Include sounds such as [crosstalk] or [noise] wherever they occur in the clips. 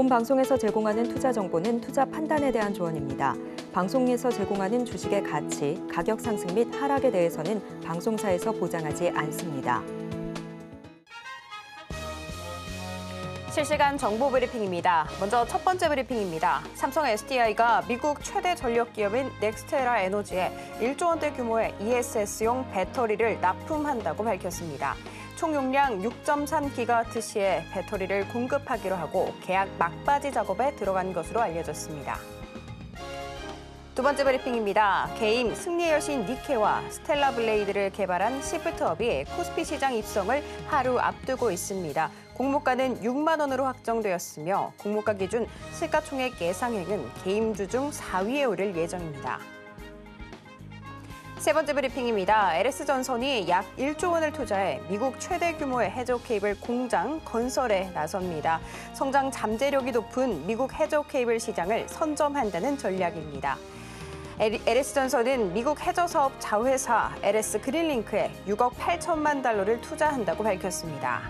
본 방송에서 제공하는 투자 정보는 투자 판단에 대한 조언입니다. 방송에서 제공하는 주식의 가치, 가격 상승 및 하락에 대해서는 방송사에서 보장하지 않습니다. 실시간 정보 브리핑입니다. 먼저 첫 번째 브리핑입니다. 삼성 SDI가 미국 최대 전력 기업인 넥스테라 에너지에 1조 원대 규모의 ESS용 배터리를 납품한다고 밝혔습니다. 총 용량 6 3기가와트시에 배터리를 공급하기로 하고 계약 막바지 작업에 들어간 것으로 알려졌습니다. 두 번째 브리핑입니다. 게임 승리의 여신 니케와 스텔라 블레이드를 개발한 시프트업이 코스피 시장 입성을 하루 앞두고 있습니다. 공모가는 6만 원으로 확정되었으며 공모가 기준 시가총액 예상액은 게임주 중 4위에 오를 예정입니다. 세 번째 브리핑입니다. LS전선이 약 1조 원을 투자해 미국 최대 규모의 해저 케이블 공장 건설에 나섭니다. 성장 잠재력이 높은 미국 해저 케이블 시장을 선점한다는 전략입니다. LS전선은 미국 해저 사업 자회사 LS 그린링크에 6억 8천만 달러를 투자한다고 밝혔습니다.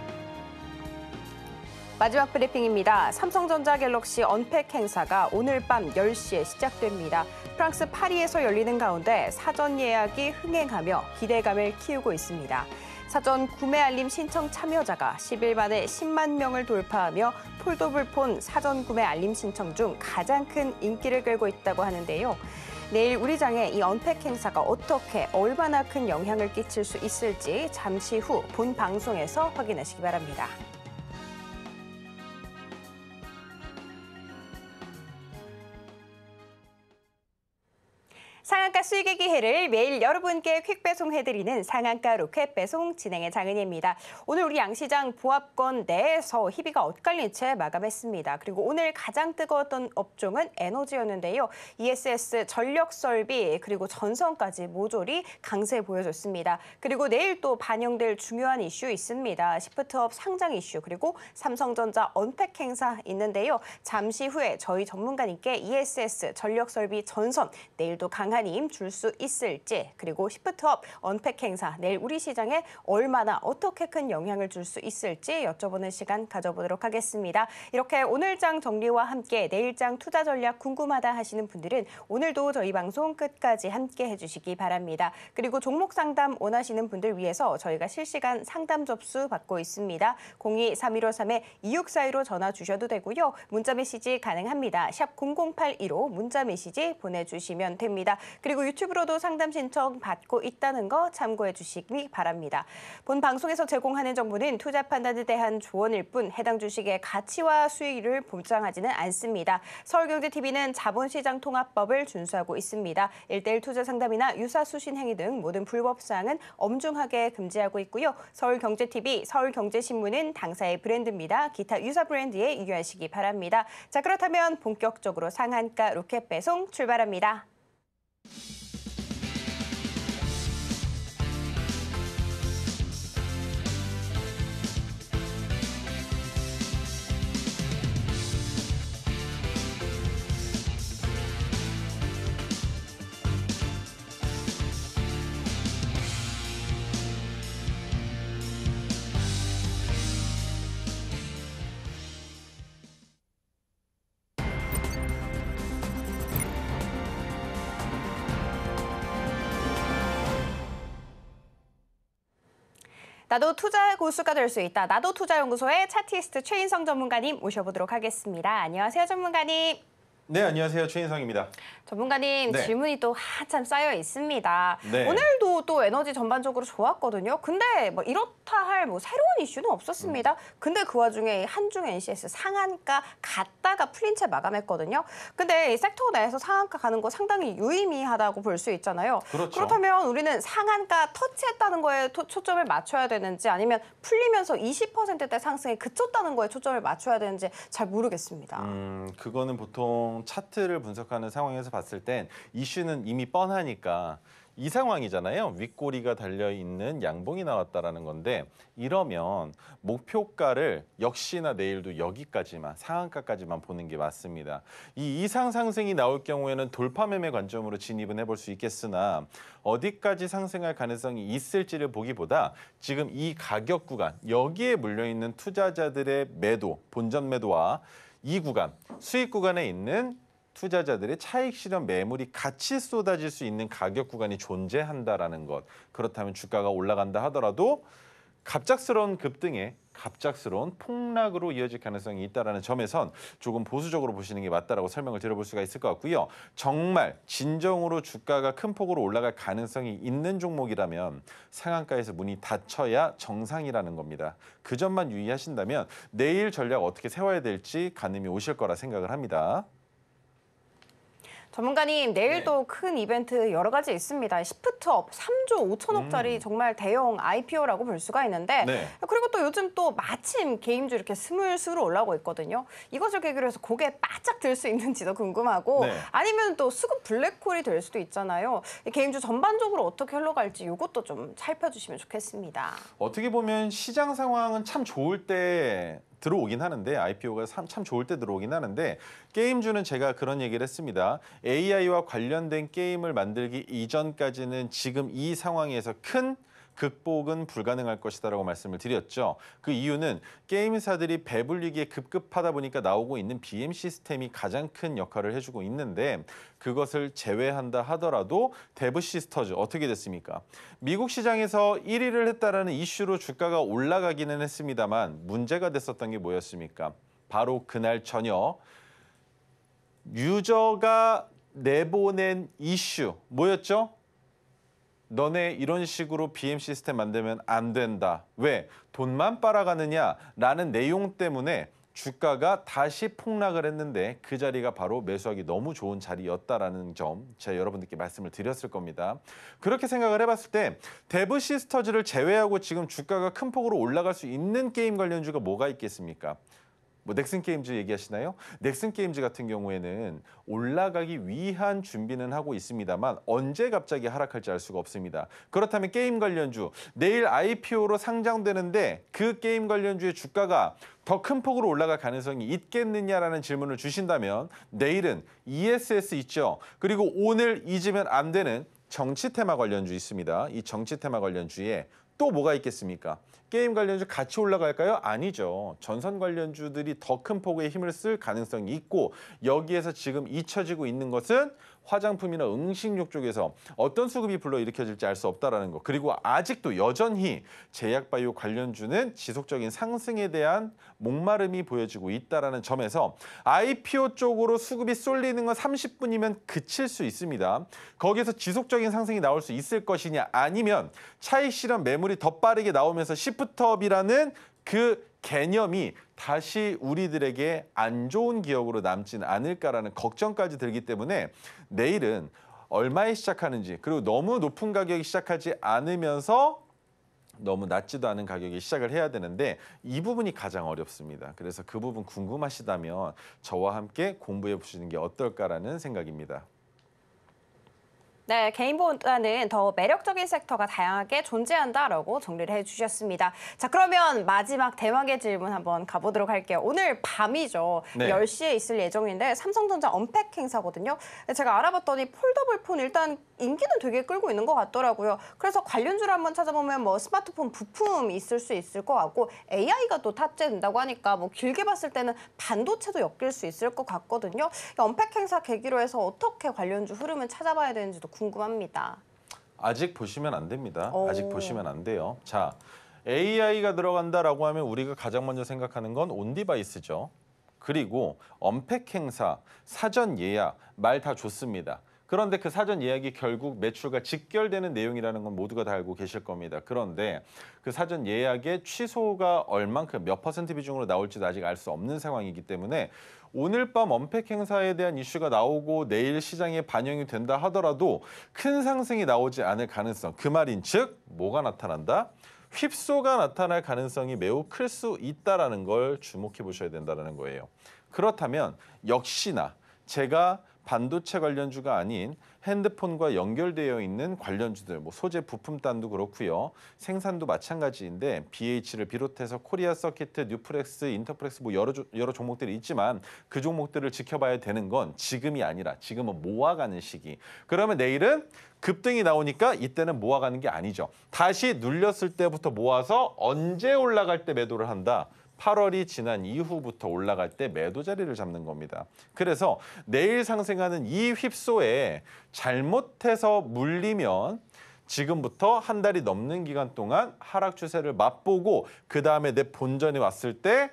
마지막 브리핑입니다. 삼성전자 갤럭시 언팩 행사가 오늘 밤 10시에 시작됩니다. 프랑스 파리에서 열리는 가운데 사전 예약이 흥행하며 기대감을 키우고 있습니다. 사전 구매 알림 신청 참여자가 10일 만에 10만 명을 돌파하며 폴더블폰 사전 구매 알림 신청 중 가장 큰 인기를 끌고 있다고 하는데요. 내일 우리 장에 이 언팩 행사가 어떻게 얼마나 큰 영향을 끼칠 수 있을지 잠시 후 본 방송에서 확인하시기 바랍니다. 상한가 수익의 기회를 매일 여러분께 퀵 배송해드리는 상한가 로켓 배송 진행의 장은희입니다. 오늘 우리 양시장 보합권 내에서 희비가 엇갈린 채 마감했습니다. 그리고 오늘 가장 뜨거웠던 업종은 에너지였는데요. ESS 전력 설비 그리고 전선까지 모조리 강세 보여줬습니다. 그리고 내일 또 반영될 중요한 이슈 있습니다. 시프트업 상장 이슈 그리고 삼성전자 언택 행사 있는데요. 잠시 후에 저희 전문가님께 ESS 전력 설비 전선 내일도 강한 강한 힘줄수 있을지 그리고 시프트업 언팩 행사 내일 우리 시장에 얼마나 어떻게 큰 영향을 줄 수 있을지 여쭤보는 시간 가져보도록 하겠습니다. 이렇게 오늘장 정리와 함께 내일장 투자 전략 궁금하다 하시는 분들은 오늘도 저희 방송 끝까지 함께 해주시기 바랍니다. 그리고 종목 상담 원하시는 분들 위해서 저희가 실시간 상담 접수 받고 있습니다. 02-3153-2642로 전화 주셔도 되고요. 문자 메시지 가능합니다. 샵0 0 8 1로 문자 메시지 보내주시면 됩니다. 그리고 유튜브로도 상담 신청 받고 있다는 거 참고해 주시기 바랍니다. 본 방송에서 제공하는 정보는 투자 판단에 대한 조언일 뿐 해당 주식의 가치와 수익을 보장하지는 않습니다. 서울경제TV는 자본시장 통합법을 준수하고 있습니다. 일대일 투자 상담이나 유사 수신 행위 등 모든 불법 사항은 엄중하게 금지하고 있고요. 서울경제TV, 서울경제신문은 당사의 브랜드입니다. 기타 유사 브랜드에 유의하시기 바랍니다. 자 그렇다면 본격적으로 상한가 로켓 배송 출발합니다. you 나도 투자 고수가 될 수 있다. 나도 투자연구소의 차티스트 최인성 전문가님 모셔보도록 하겠습니다. 안녕하세요, 전문가님. 네, 안녕하세요. 최인성입니다. 전문가님, 네. 질문이 또 한참 쌓여 있습니다. 네. 오늘도 또 에너지 전반적으로 좋았거든요. 근데 뭐 이렇다 할 뭐 새로운 이슈는 없었습니다. 음. 근데 그 와중에 한중 NCS 상한가 갔다가 풀린 채 마감했거든요. 근데 이 섹터 내에서 상한가 가는 거 상당히 유의미하다고 볼 수 있잖아요. 그렇죠. 그렇다면 우리는 상한가 터치했다는 거에 토, 초점을 맞춰야 되는지 아니면 풀리면서 20%대 상승에 그쳤다는 거에 초점을 맞춰야 되는지 잘 모르겠습니다. 음, 그거는 보통 차트를 분석하는 상황에서 봤을 땐 이슈는 이미 뻔하니까 이 상황이잖아요. 윗꼬리가 달려 있는 양봉이 나왔다라는 건데 이러면 목표가를 역시나 내일도 여기까지만 상한가까지만 보는 게 맞습니다. 이 이상 상승이 나올 경우에는 돌파 매매 관점으로 진입은 해볼 수 있겠으나 어디까지 상승할 가능성이 있을지를 보기보다 지금 이 가격 구간 여기에 물려 있는 투자자들의 매도 본전 매도와 이 구간, 수익 구간에 있는 투자자들의 차익 실현 매물이 같이 쏟아질 수 있는 가격 구간이 존재한다라는 것. 그렇다면 주가가 올라간다 하더라도 갑작스러운 급등에 갑작스러운 폭락으로 이어질 가능성이 있다는 점에선 조금 보수적으로 보시는 게 맞다라고 설명을 드려볼 수가 있을 것 같고요. 정말 진정으로 주가가 큰 폭으로 올라갈 가능성이 있는 종목이라면 상한가에서 문이 닫혀야 정상이라는 겁니다. 그 점만 유의하신다면 내일 전략 어떻게 세워야 될지 가늠이 오실 거라 생각을 합니다. 전문가님, 내일도 네. 큰 이벤트 여러 가지 있습니다. 시프트업 3조 5천억짜리 음. 정말 대형 IPO라고 볼 수가 있는데 네. 그리고 또 요즘 또 마침 게임주 이렇게 스물스물 올라오고 있거든요. 이것을 계기로 해서 고개 바짝 들 수 있는지도 궁금하고 네. 아니면 또 수급 블랙홀이 될 수도 있잖아요. 게임주 전반적으로 어떻게 흘러갈지 이것도 좀 살펴주시면 좋겠습니다. 어떻게 보면 시장 상황은 참 좋을 때 들어오긴 하는데 IPO가 참, 참 좋을 때 들어오긴 하는데 게임주는 제가 그런 얘기를 했습니다. AI와 관련된 게임을 만들기 이전까지는 지금 이 상황에서 큰 극복은 불가능할 것이다라고 말씀을 드렸죠. 그 이유는 게임사들이 배불리기에 급급하다 보니까 나오고 있는 BM 시스템이 가장 큰 역할을 해주고 있는데 그것을 제외한다 하더라도 데브 시스터즈 어떻게 됐습니까? 미국 시장에서 1위를 했다라는 이슈로 주가가 올라가기는 했습니다만 문제가 됐었던 게 뭐였습니까? 바로 그날 저녁 유저가 내보낸 이슈 뭐였죠? 너네 이런 식으로 BM 시스템 만들면 안 된다. 왜? 돈만 빨아가느냐라는 내용 때문에 주가가 다시 폭락을 했는데 그 자리가 바로 매수하기 너무 좋은 자리였다라는 점 제가 여러분들께 말씀을 드렸을 겁니다. 그렇게 생각을 해봤을 때 데브 시스터즈를 제외하고 지금 주가가 큰 폭으로 올라갈 수 있는 게임 관련주가 뭐가 있겠습니까? 뭐 넥슨 게임즈 얘기하시나요? 넥슨 게임즈 같은 경우에는 올라가기 위한 준비는 하고 있습니다만 언제 갑자기 하락할지 알 수가 없습니다. 그렇다면 게임 관련주 내일 IPO로 상장되는데 그 게임 관련주의 주가가 더 큰 폭으로 올라갈 가능성이 있겠느냐라는 질문을 주신다면 내일은 ESS 있죠. 그리고 오늘 잊으면 안 되는 정치 테마 관련주 있습니다. 이 정치 테마 관련주에 또 뭐가 있겠습니까? 게임 관련주 같이 올라갈까요? 아니죠. 전선 관련주들이 더 큰 폭의 힘을 쓸 가능성이 있고 여기에서 지금 잊혀지고 있는 것은 화장품이나 음식료 쪽에서 어떤 수급이 불러일으켜질지 알 수없다는 거. 그리고 아직도 여전히 제약바이오 관련주는 지속적인 상승에 대한 목마름이 보여지고 있다는 점에서 IPO 쪽으로 수급이 쏠리는 건 30분이면 그칠 수 있습니다. 거기에서 지속적인 상승이 나올 수 있을 것이냐 아니면 차익 실현 매물이 더 빠르게 나오면서 10 시프트업이라는 그 개념이 다시 우리들에게 안 좋은 기억으로 남진 않을까라는 걱정까지 들기 때문에 내일은 얼마에 시작하는지 그리고 너무 높은 가격에 시작하지 않으면서 너무 낮지도 않은 가격에 시작을 해야 되는데 이 부분이 가장 어렵습니다. 그래서 그 부분 궁금하시다면 저와 함께 공부해 보시는 게 어떨까라는 생각입니다. 네, 개인보다는 더 매력적인 섹터가 다양하게 존재한다라고 정리를 해주셨습니다. 자, 그러면 마지막 대망의 질문 한번 가보도록 할게요. 오늘 밤이죠. 네. 10시에 있을 예정인데 삼성전자 언팩 행사거든요. 제가 알아봤더니 폴더블 폰 일단 인기는 되게 끌고 있는 것 같더라고요. 그래서 관련주를 한번 찾아보면 뭐 스마트폰 부품 있을 수 있을 것 같고 AI가 또 탑재된다고 하니까 뭐 길게 봤을 때는 반도체도 엮일 수 있을 것 같거든요. 언팩 행사 계기로 해서 어떻게 관련주 흐름을 찾아봐야 되는지도 궁금 궁금합니다. 아직 보시면 안 됩니다. 오. 아직 보시면 안 돼요. 자, AI가 들어간다라고 하면 우리가 가장 먼저 생각하는 건온 디바이스죠. 그리고 언팩 행사, 사전 예약 말 다 좋습니다. 그런데 그 사전 예약이 결국 매출과 직결되는 내용이라는 건 모두가 다 알고 계실 겁니다. 그런데 그 사전 예약의 취소가 얼만큼 몇 퍼센트 비중으로 나올지도 아직 알 수 없는 상황이기 때문에 오늘 밤 언팩 행사에 대한 이슈가 나오고 내일 시장에 반영이 된다 하더라도 큰 상승이 나오지 않을 가능성 그 말인 즉 뭐가 나타난다? 휩소가 나타날 가능성이 매우 클 수 있다는 라걸 주목해 보셔야 된다는 거예요. 그렇다면 역시나 제가 반도체 관련주가 아닌 핸드폰과 연결되어 있는 관련주들, 뭐 소재 부품단도 그렇고요. 생산도 마찬가지인데 BH를 비롯해서 코리아 서킷, 뉴프렉스, 인터프렉스 뭐 여러, 조, 여러 종목들이 있지만 그 종목들을 지켜봐야 되는 건 지금이 아니라 지금은 모아가는 시기. 그러면 내일은 급등이 나오니까 이때는 모아가는 게 아니죠. 다시 눌렸을 때부터 모아서 언제 올라갈 때 매도를 한다. 8월이 지난 이후부터 올라갈 때 매도 자리를 잡는 겁니다. 그래서 내일 상승하는 이 휩소에 잘못해서 물리면 지금부터 한 달이 넘는 기간 동안 하락 추세를 맛보고 그 다음에 내 본전이 왔을 때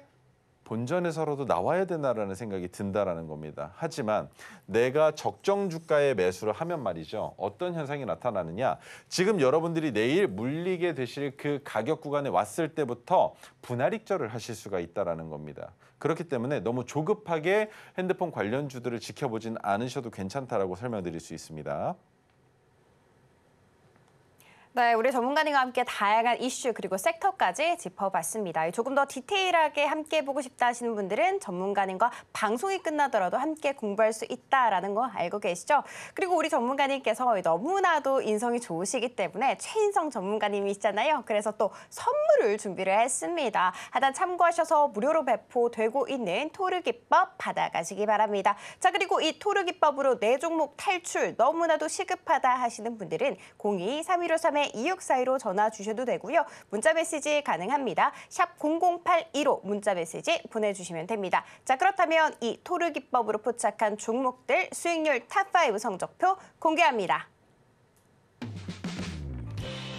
본전에서라도 나와야 되나라는 생각이 든다라는 겁니다. 하지만 내가 적정 주가에 매수를 하면 말이죠. 어떤 현상이 나타나느냐. 지금 여러분들이 내일 물리게 되실 그 가격 구간에 왔을 때부터 분할익절을 하실 수가 있다라는 겁니다. 그렇기 때문에 너무 조급하게 핸드폰 관련주들을 지켜보진 않으셔도 괜찮다라고 설명드릴 수 있습니다. 네, 우리 전문가님과 함께 다양한 이슈 그리고 섹터까지 짚어봤습니다. 조금 더 디테일하게 함께 보고 싶다 하시는 분들은 전문가님과 방송이 끝나더라도 함께 공부할 수 있다라는 거 알고 계시죠? 그리고 우리 전문가님께서 너무나도 인성이 좋으시기 때문에 최인성 전문가님이시잖아요. 그래서 또 선물을 준비를 했습니다. 하단 참고하셔서 무료로 배포되고 있는 토르기법 받아가시기 바랍니다. 자, 그리고 이 토르기법으로 내 네 종목 탈출 너무나도 시급하다 하시는 분들은 0 2 3 1 5 3 3에 2642로 전화 주셔도 되고요. 문자 메시지 가능합니다. 샵 00815 문자 메시지 보내주시면 됩니다. 자 그렇다면 이 토르 기법으로 포착한 종목들 수익률 탑5 성적표 공개합니다.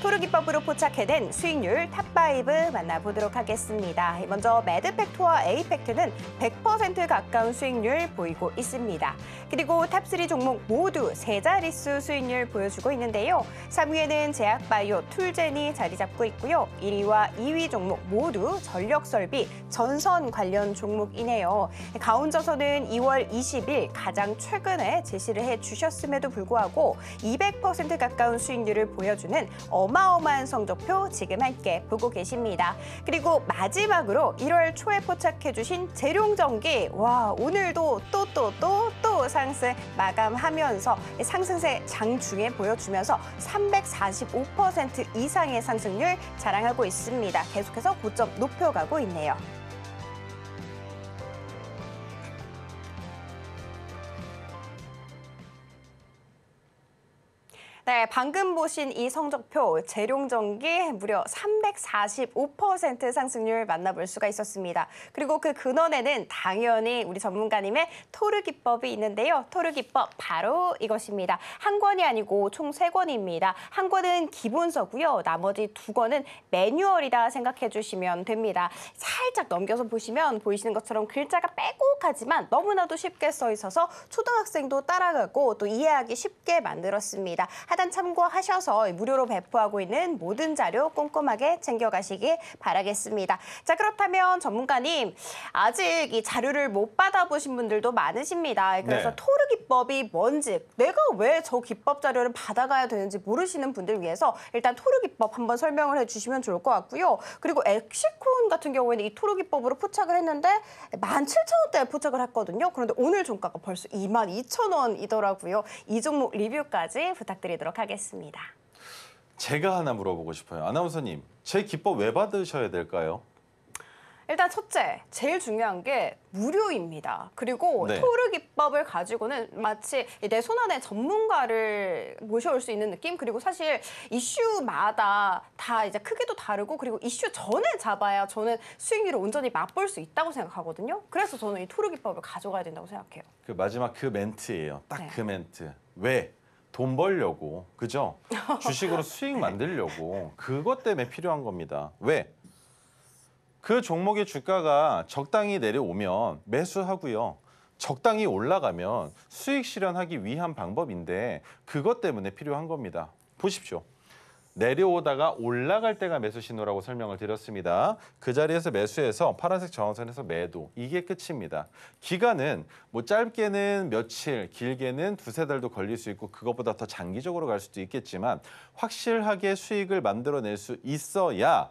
토르 기법으로 포착해낸 수익률 탑5 만나보도록 하겠습니다. 먼저 매드팩트와 에이팩트는100% 가까운 수익률 보이고 있습니다. 그리고 탑3 종목 모두 세 자릿수 수익률 보여주고 있는데요. 3위에는 제약바이오 툴젠이 자리 잡고 있고요. 1위와 2위 종목 모두 전력설비, 전선 관련 종목이네요. 가온저서는 2월 20일 가장 최근에 제시를 해주셨음에도 불구하고 200% 가까운 수익률을 보여주는 어마어마한 성적표 지금 함께 보고 계십니다. 그리고 마지막으로 1월 초에 포착해주신 재룡전기 와 오늘도 또 또 또 또 상승 마감하면서 상승세 장중에 보여주면서 345% 이상의 상승률 자랑하고 있습니다. 계속해서 고점 높여가고 있네요. 네, 방금 보신 이 성적표 재룡전기 무려 345% 상승률 만나볼 수가 있었습니다. 그리고 그 근원에는 당연히 우리 전문가님의 토르 기법이 있는데요. 토르 기법 바로 이것입니다. 한 권이 아니고 총 세 권입니다. 한 권은 기본서고요. 나머지 두 권은 매뉴얼이다 생각해 주시면 됩니다. 살짝 넘겨서 보시면 보이시는 것처럼 글자가 빼곡하지만 너무나도 쉽게 써 있어서 초등학생도 따라가고 또 이해하기 쉽게 만들었습니다. 하단 참고하셔서 무료로 배포하고 있는 모든 자료 꼼꼼하게 챙겨가시기 바라겠습니다. 자 그렇다면 전문가님 아직 이 자료를 못 받아보신 분들도 많으십니다. 네. 그래서 네. 토르 기법이 뭔지 내가 왜 저 기법 자료를 받아가야 되는지 모르시는 분들 위해서 일단 토르 기법 한번 설명을 해주시면 좋을 것 같고요. 그리고 엑시콘 같은 경우에는 이 토르 기법으로 포착을 했는데 17,000원대에 포착을 했거든요. 그런데 오늘 종가가 벌써 22,000원이더라고요. 이 종목 리뷰까지 부탁드리도록 보도록 하겠습니다. 제가 하나 물어보고 싶어요. 아나운서님, 제 기법 왜 받으셔야 될까요? 일단 첫째, 제일 중요한 게 무료입니다. 그리고 네. 토르 기법을 가지고는 마치 내손 안에 전문가를 모셔올 수 있는 느낌. 그리고 사실 이슈마다 다 이제 크기도 다르고 그리고 이슈 전에 잡아야 저는 수익률을 온전히 맛볼 수 있다고 생각하거든요. 그래서 저는 이 토르 기법을 가져가야 된다고 생각해요. 그 마지막 그 멘트예요. 딱그 네. 그 멘트. 왜? 돈 벌려고 그죠? 주식으로 수익 만들려고 그것 때문에 필요한 겁니다. 왜? 그 종목의 주가가 적당히 내려오면 매수하고요. 적당히 올라가면 수익 실현하기 위한 방법인데 그것 때문에 필요한 겁니다. 보십시오. 내려오다가 올라갈 때가 매수 신호라고 설명을 드렸습니다. 그 자리에서 매수해서 파란색 저항선에서 매도. 이게 끝입니다. 기간은 뭐 짧게는 며칠, 길게는 두세 달도 걸릴 수 있고 그것보다 더 장기적으로 갈 수도 있겠지만 확실하게 수익을 만들어낼 수 있어야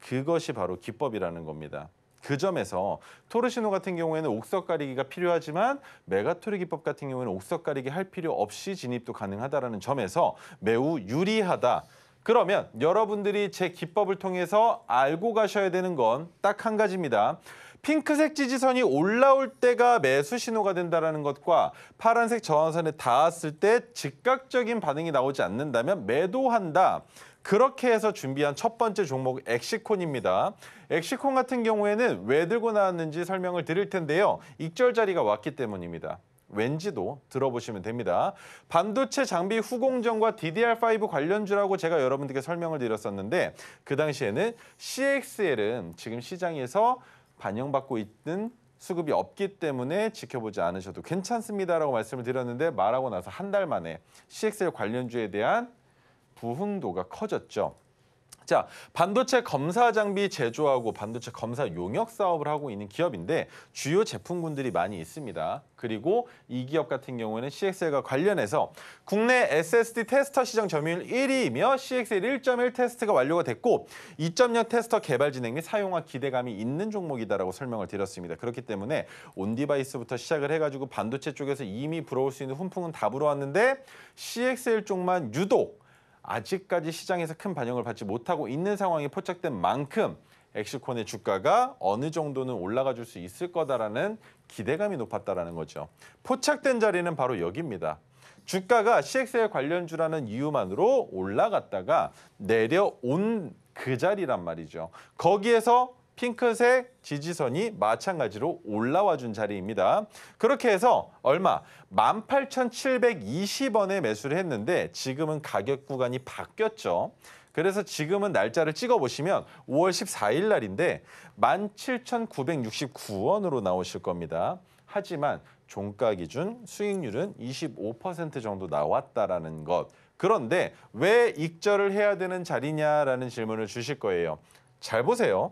그것이 바로 기법이라는 겁니다. 그 점에서 토르시노 같은 경우에는 옥석 가리기가 필요하지만 메가토르 기법 같은 경우에는 옥석 가리기 할 필요 없이 진입도 가능하다라는 점에서 매우 유리하다. 그러면 여러분들이 제 기법을 통해서 알고 가셔야 되는 건 딱 한 가지입니다. 핑크색 지지선이 올라올 때가 매수 신호가 된다는 것과 파란색 저항선에 닿았을 때 즉각적인 반응이 나오지 않는다면 매도한다. 그렇게 해서 준비한 첫 번째 종목 엑시콘입니다. 엑시콘 같은 경우에는 왜 들고 나왔는지 설명을 드릴 텐데요. 익절자리가 왔기 때문입니다. 왠지도 들어보시면 됩니다. 반도체 장비 후공정과 DDR5 관련주라고 제가 여러분들께 설명을 드렸었는데 그 당시에는 CXL은 지금 시장에서 반영받고 있는 수급이 없기 때문에 지켜보지 않으셔도 괜찮습니다라고 말씀을 드렸는데 말하고 나서 한 달 만에 CXL 관련주에 대한 부흥도가 커졌죠. 자, 반도체 검사 장비 제조하고 반도체 검사 용역 사업을 하고 있는 기업인데 주요 제품군들이 많이 있습니다. 그리고 이 기업 같은 경우에는 CXL과 관련해서 국내 SSD 테스터 시장 점유율 1위이며 CXL 1.1 테스트가 완료가 됐고 2.0 테스터 개발 진행 및 사용화 기대감이 있는 종목이다라고 설명을 드렸습니다. 그렇기 때문에 온 디바이스부터 시작을 해가지고 반도체 쪽에서 이미 불어올 수 있는 훈풍은 다 불어왔는데 CXL 쪽만 유독 아직까지 시장에서 큰 반영을 받지 못하고 있는 상황이 포착된 만큼 엑시콘의 주가가 어느 정도는 올라가 줄 수 있을 거다라는 기대감이 높았다라는 거죠. 포착된 자리는 바로 여기입니다. 주가가 CXL 관련주라는 이유만으로 올라갔다가 내려온 그 자리란 말이죠. 거기에서 핑크색 지지선이 마찬가지로 올라와 준 자리입니다. 그렇게 해서 얼마? 18,720원에 매수를 했는데 지금은 가격 구간이 바뀌었죠. 그래서 지금은 날짜를 찍어보시면 5월 14일 날인데 17,969원으로 나오실 겁니다. 하지만 종가 기준 수익률은 25% 정도 나왔다라는 것. 그런데 왜 익절을 해야 되는 자리냐라는 질문을 주실 거예요. 잘 보세요.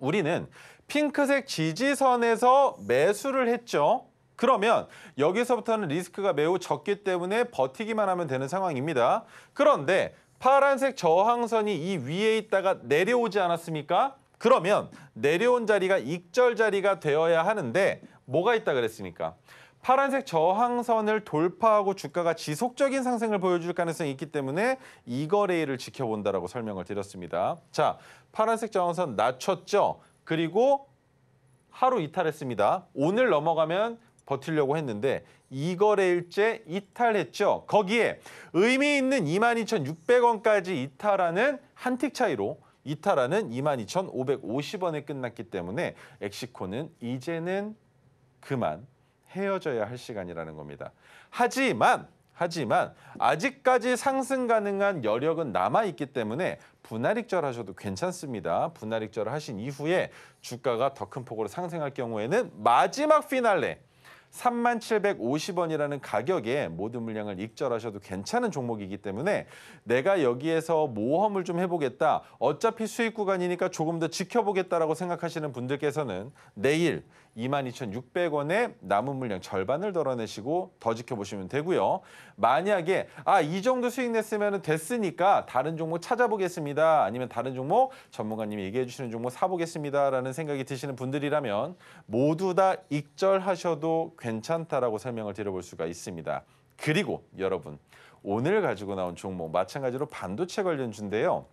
우리는 핑크색 지지선에서 매수를 했죠. 그러면 여기서부터는 리스크가 매우 적기 때문에 버티기만 하면 되는 상황입니다. 그런데 파란색 저항선이 이 위에 있다가 내려오지 않았습니까? 그러면 내려온 자리가 익절 자리가 되어야 하는데 뭐가 있다 그랬습니까? 파란색 저항선을 돌파하고 주가가 지속적인 상승을 보여줄 가능성이 있기 때문에 이 거래일을 지켜본다라고 설명을 드렸습니다. 자, 파란색 저항선 낮췄죠. 그리고 하루 이탈했습니다. 오늘 넘어가면 버틸려고 했는데 이 거래일째 이탈했죠. 거기에 의미 있는 22,600원까지 이탈하는 한 틱 차이로 이탈하는 22,550원에 끝났기 때문에 엑시코는 이제는 그만 헤어져야 할 시간이라는 겁니다. 하지만 하지만 아직까지 상승 가능한 여력은 남아 있기 때문에 분할익절 하셔도 괜찮습니다. 분할익절을 하신 이후에 주가가 더 큰 폭으로 상승할 경우에는 마지막 피날레 3750원이라는 가격에 모든 물량을 익절하셔도 괜찮은 종목이기 때문에 내가 여기에서 모험을 좀 해보겠다. 어차피 수익 구간이니까 조금 더 지켜보겠다라고 생각하시는 분들께서는 내일 22,600원의 남은 물량 절반을 덜어내시고 더 지켜보시면 되고요. 만약에 아이 정도 수익 냈으면 됐으니까 다른 종목 찾아보겠습니다. 아니면 다른 종목 전문가님이 얘기해 주시는 종목 사보겠습니다라는 생각이 드시는 분들이라면 모두 다 익절하셔도 괜찮다라고 설명을 드려볼 수가 있습니다. 그리고 여러분 오늘 가지고 나온 종목 마찬가지로 반도체 관련주인데요.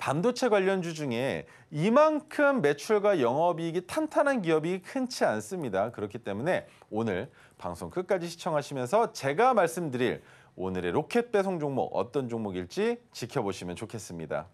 반도체 관련주 중에 이만큼 매출과 영업이익이 탄탄한 기업이 흔치 않습니다. 그렇기 때문에 오늘 방송 끝까지 시청하시면서 제가 말씀드릴 오늘의 로켓 배송 종목 어떤 종목일지 지켜보시면 좋겠습니다.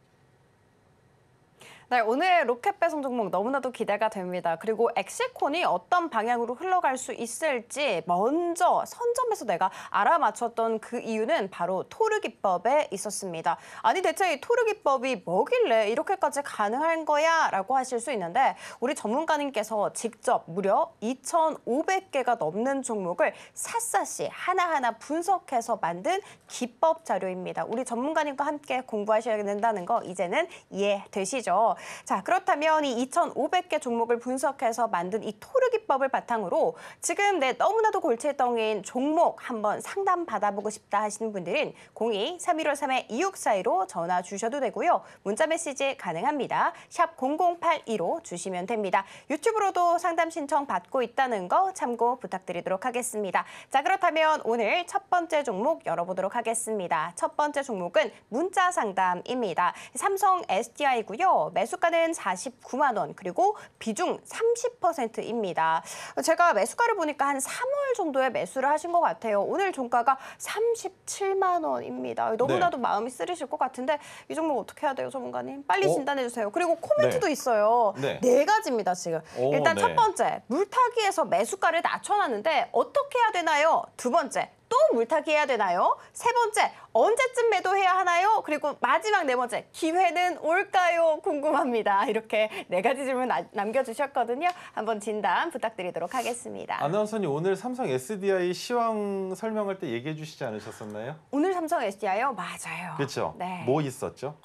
네, 오늘 로켓 배송 종목 너무나도 기대가 됩니다. 그리고 엑시콘이 어떤 방향으로 흘러갈 수 있을지 먼저 선점에서 내가 알아맞혔던 그 이유는 바로 토르 기법에 있었습니다. 아니 대체 이 토르 기법이 뭐길래 이렇게까지 가능한 거야? 라고 하실 수 있는데 우리 전문가님께서 직접 무려 2,500개가 넘는 종목을 샅샅이 하나하나 분석해서 만든 기법 자료입니다. 우리 전문가님과 함께 공부하셔야 된다는 거 이제는 이해되시죠? 자, 그렇다면 이 2,500개 종목을 분석해서 만든 이 토르 기법을 바탕으로 지금 내 네, 너무나도 골칫덩 떡인 종목 한번 상담 받아보고 싶다 하시는 분들은 02-3153-2642로 전화 주셔도 되고요. 문자 메시지 가능합니다. 샵 0081로 주시면 됩니다. 유튜브로도 상담 신청 받고 있다는 거 참고 부탁드리도록 하겠습니다. 자, 그렇다면 오늘 첫 번째 종목 열어보도록 하겠습니다. 첫 번째 종목은 문자 상담입니다. 삼성 SDI고요. 매수가는 49만 원 그리고 비중 30%입니다. 제가 매수가를 보니까 한 3월 정도에 매수를 하신 것 같아요. 오늘 종가가 37만 원입니다. 너무나도 네. 마음이 쓰리실 것 같은데 이 종목 어떻게 해야 돼요, 전문가님? 빨리 어? 진단해 주세요. 그리고 코멘트도 네. 있어요. 네. 네. 가지입니다, 지금. 오, 일단 첫 네. 번째, 물타기에서 매수가를 낮춰놨는데 어떻게 해야 되나요? 두 번째, 또또 물타기 해야 되나요? 세 번째, 언제쯤 매도해야 하나요? 그리고 마지막 네 번째, 기회는 올까요? 궁금합니다. 이렇게 네 가지 질문 남겨주셨거든요. 한번 진단 부탁드리도록 하겠습니다. 아나운서님, 오늘 삼성 SDI 시황 설명할 때 얘기해 주시지 않으셨었나요? 오늘 삼성 SDI요? 맞아요. 그렇죠? 네. 뭐 있었죠?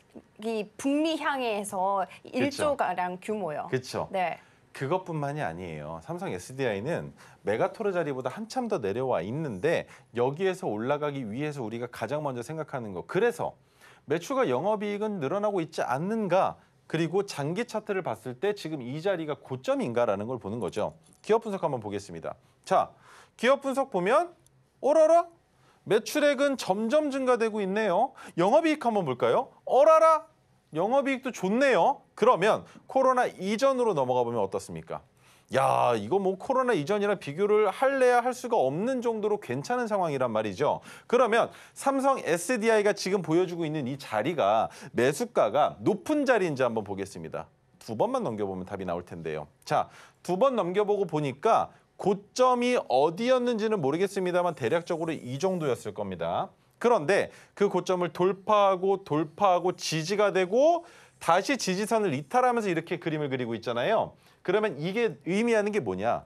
이 북미 향해에서 1조가량 규모요. 그렇죠. 네. 그것뿐만이 아니에요. 삼성 SDI는 메가토르 자리보다 한참 더 내려와 있는데 여기에서 올라가기 위해서 우리가 가장 먼저 생각하는 거. 그래서 매출과 영업이익은 늘어나고 있지 않는가? 그리고 장기 차트를 봤을 때 지금 이 자리가 고점인가라는 걸 보는 거죠. 기업 분석 한번 보겠습니다. 자, 기업 분석 보면 오라라 매출액은 점점 증가되고 있네요. 영업이익 한번 볼까요? 오라라 영업이익도 좋네요. 그러면 코로나 이전으로 넘어가 보면 어떻습니까? 야, 이거 뭐 코로나 이전이랑 비교를 할래야 할 수가 없는 정도로 괜찮은 상황이란 말이죠. 그러면 삼성 SDI가 지금 보여주고 있는 이 자리가 매수가가 높은 자리인지 한번 보겠습니다. 두 번만 넘겨보면 답이 나올 텐데요. 자, 두 번 넘겨보고 보니까 고점이 어디였는지는 모르겠습니다만 대략적으로 이 정도였을 겁니다. 그런데 그 고점을 돌파하고 돌파하고 지지가 되고 다시 지지선을 이탈하면서 이렇게 그림을 그리고 있잖아요. 그러면 이게 의미하는 게 뭐냐.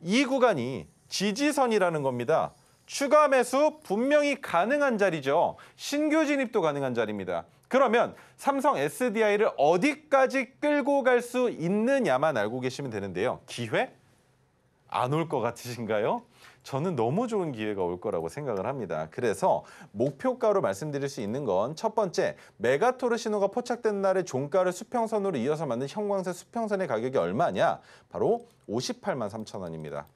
이 구간이 지지선이라는 겁니다. 추가 매수 분명히 가능한 자리죠. 신규 진입도 가능한 자리입니다. 그러면 삼성 SDI를 어디까지 끌고 갈 수 있느냐만 알고 계시면 되는데요. 기회? 안 올 것 같으신가요? 저는 너무 좋은 기회가 올 거라고 생각을 합니다. 그래서 목표가로 말씀드릴 수 있는 건 첫 번째, 메가토르 신호가 포착된 날의 종가를 수평선으로 이어서 만든 형광색 수평선의 가격이 얼마냐? 바로 58만 3천 원입니다.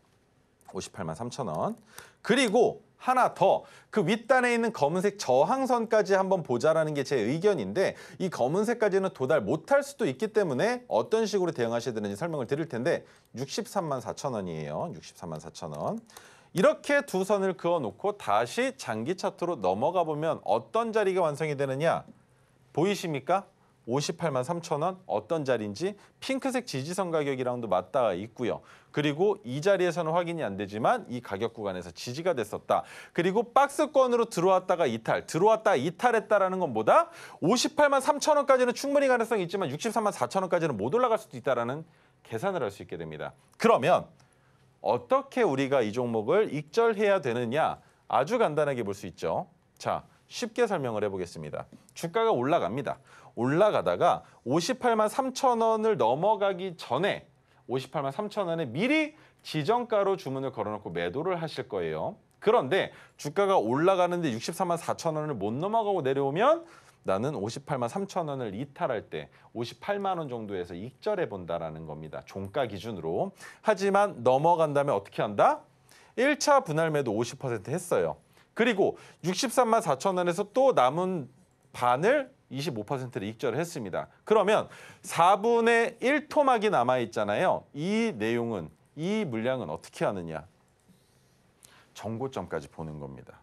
58만 3천 원. 그리고 하나 더 그 윗단에 있는 검은색 저항선까지 한번 보자라는 게 제 의견인데 이 검은색까지는 도달 못할 수도 있기 때문에 어떤 식으로 대응하셔야 되는지 설명을 드릴 텐데 63만 4천 원이에요. 63만 4천 원. 이렇게 두 선을 그어놓고 다시 장기 차트로 넘어가 보면 어떤 자리가 완성이 되느냐 보이십니까? 58만 3천 원 어떤 자리인지 핑크색 지지선 가격이랑도 맞닿아 있고요. 그리고 이 자리에서는 확인이 안 되지만 이 가격 구간에서 지지가 됐었다. 그리고 박스권으로 들어왔다가 이탈, 들어왔다 이탈했다라는 것보다 58만 3천 원까지는 충분히 가능성이 있지만 63만 4천 원까지는 못 올라갈 수도 있다라는 계산을 할 수 있게 됩니다. 그러면 어떻게 우리가 이 종목을 익절해야 되느냐 아주 간단하게 볼 수 있죠. 자, 쉽게 설명을 해보겠습니다. 주가가 올라갑니다. 올라가다가 58만 3천 원을 넘어가기 전에 58만 3천 원에 미리 지정가로 주문을 걸어놓고 매도를 하실 거예요. 그런데 주가가 올라가는데 64만 4천 원을 못 넘어가고 내려오면 나는 58만 3천 원을 이탈할 때 58만 원 정도에서 익절해 본다라는 겁니다. 종가 기준으로. 하지만 넘어간다면 어떻게 한다? 1차 분할 매도 50% 했어요. 그리고 63만 4천 원에서 또 남은 반을 25%를 익절을 했습니다. 그러면 4분의 1 토막이 남아 있잖아요. 이 내용은 이 물량은 어떻게 하느냐? 전고점까지 보는 겁니다.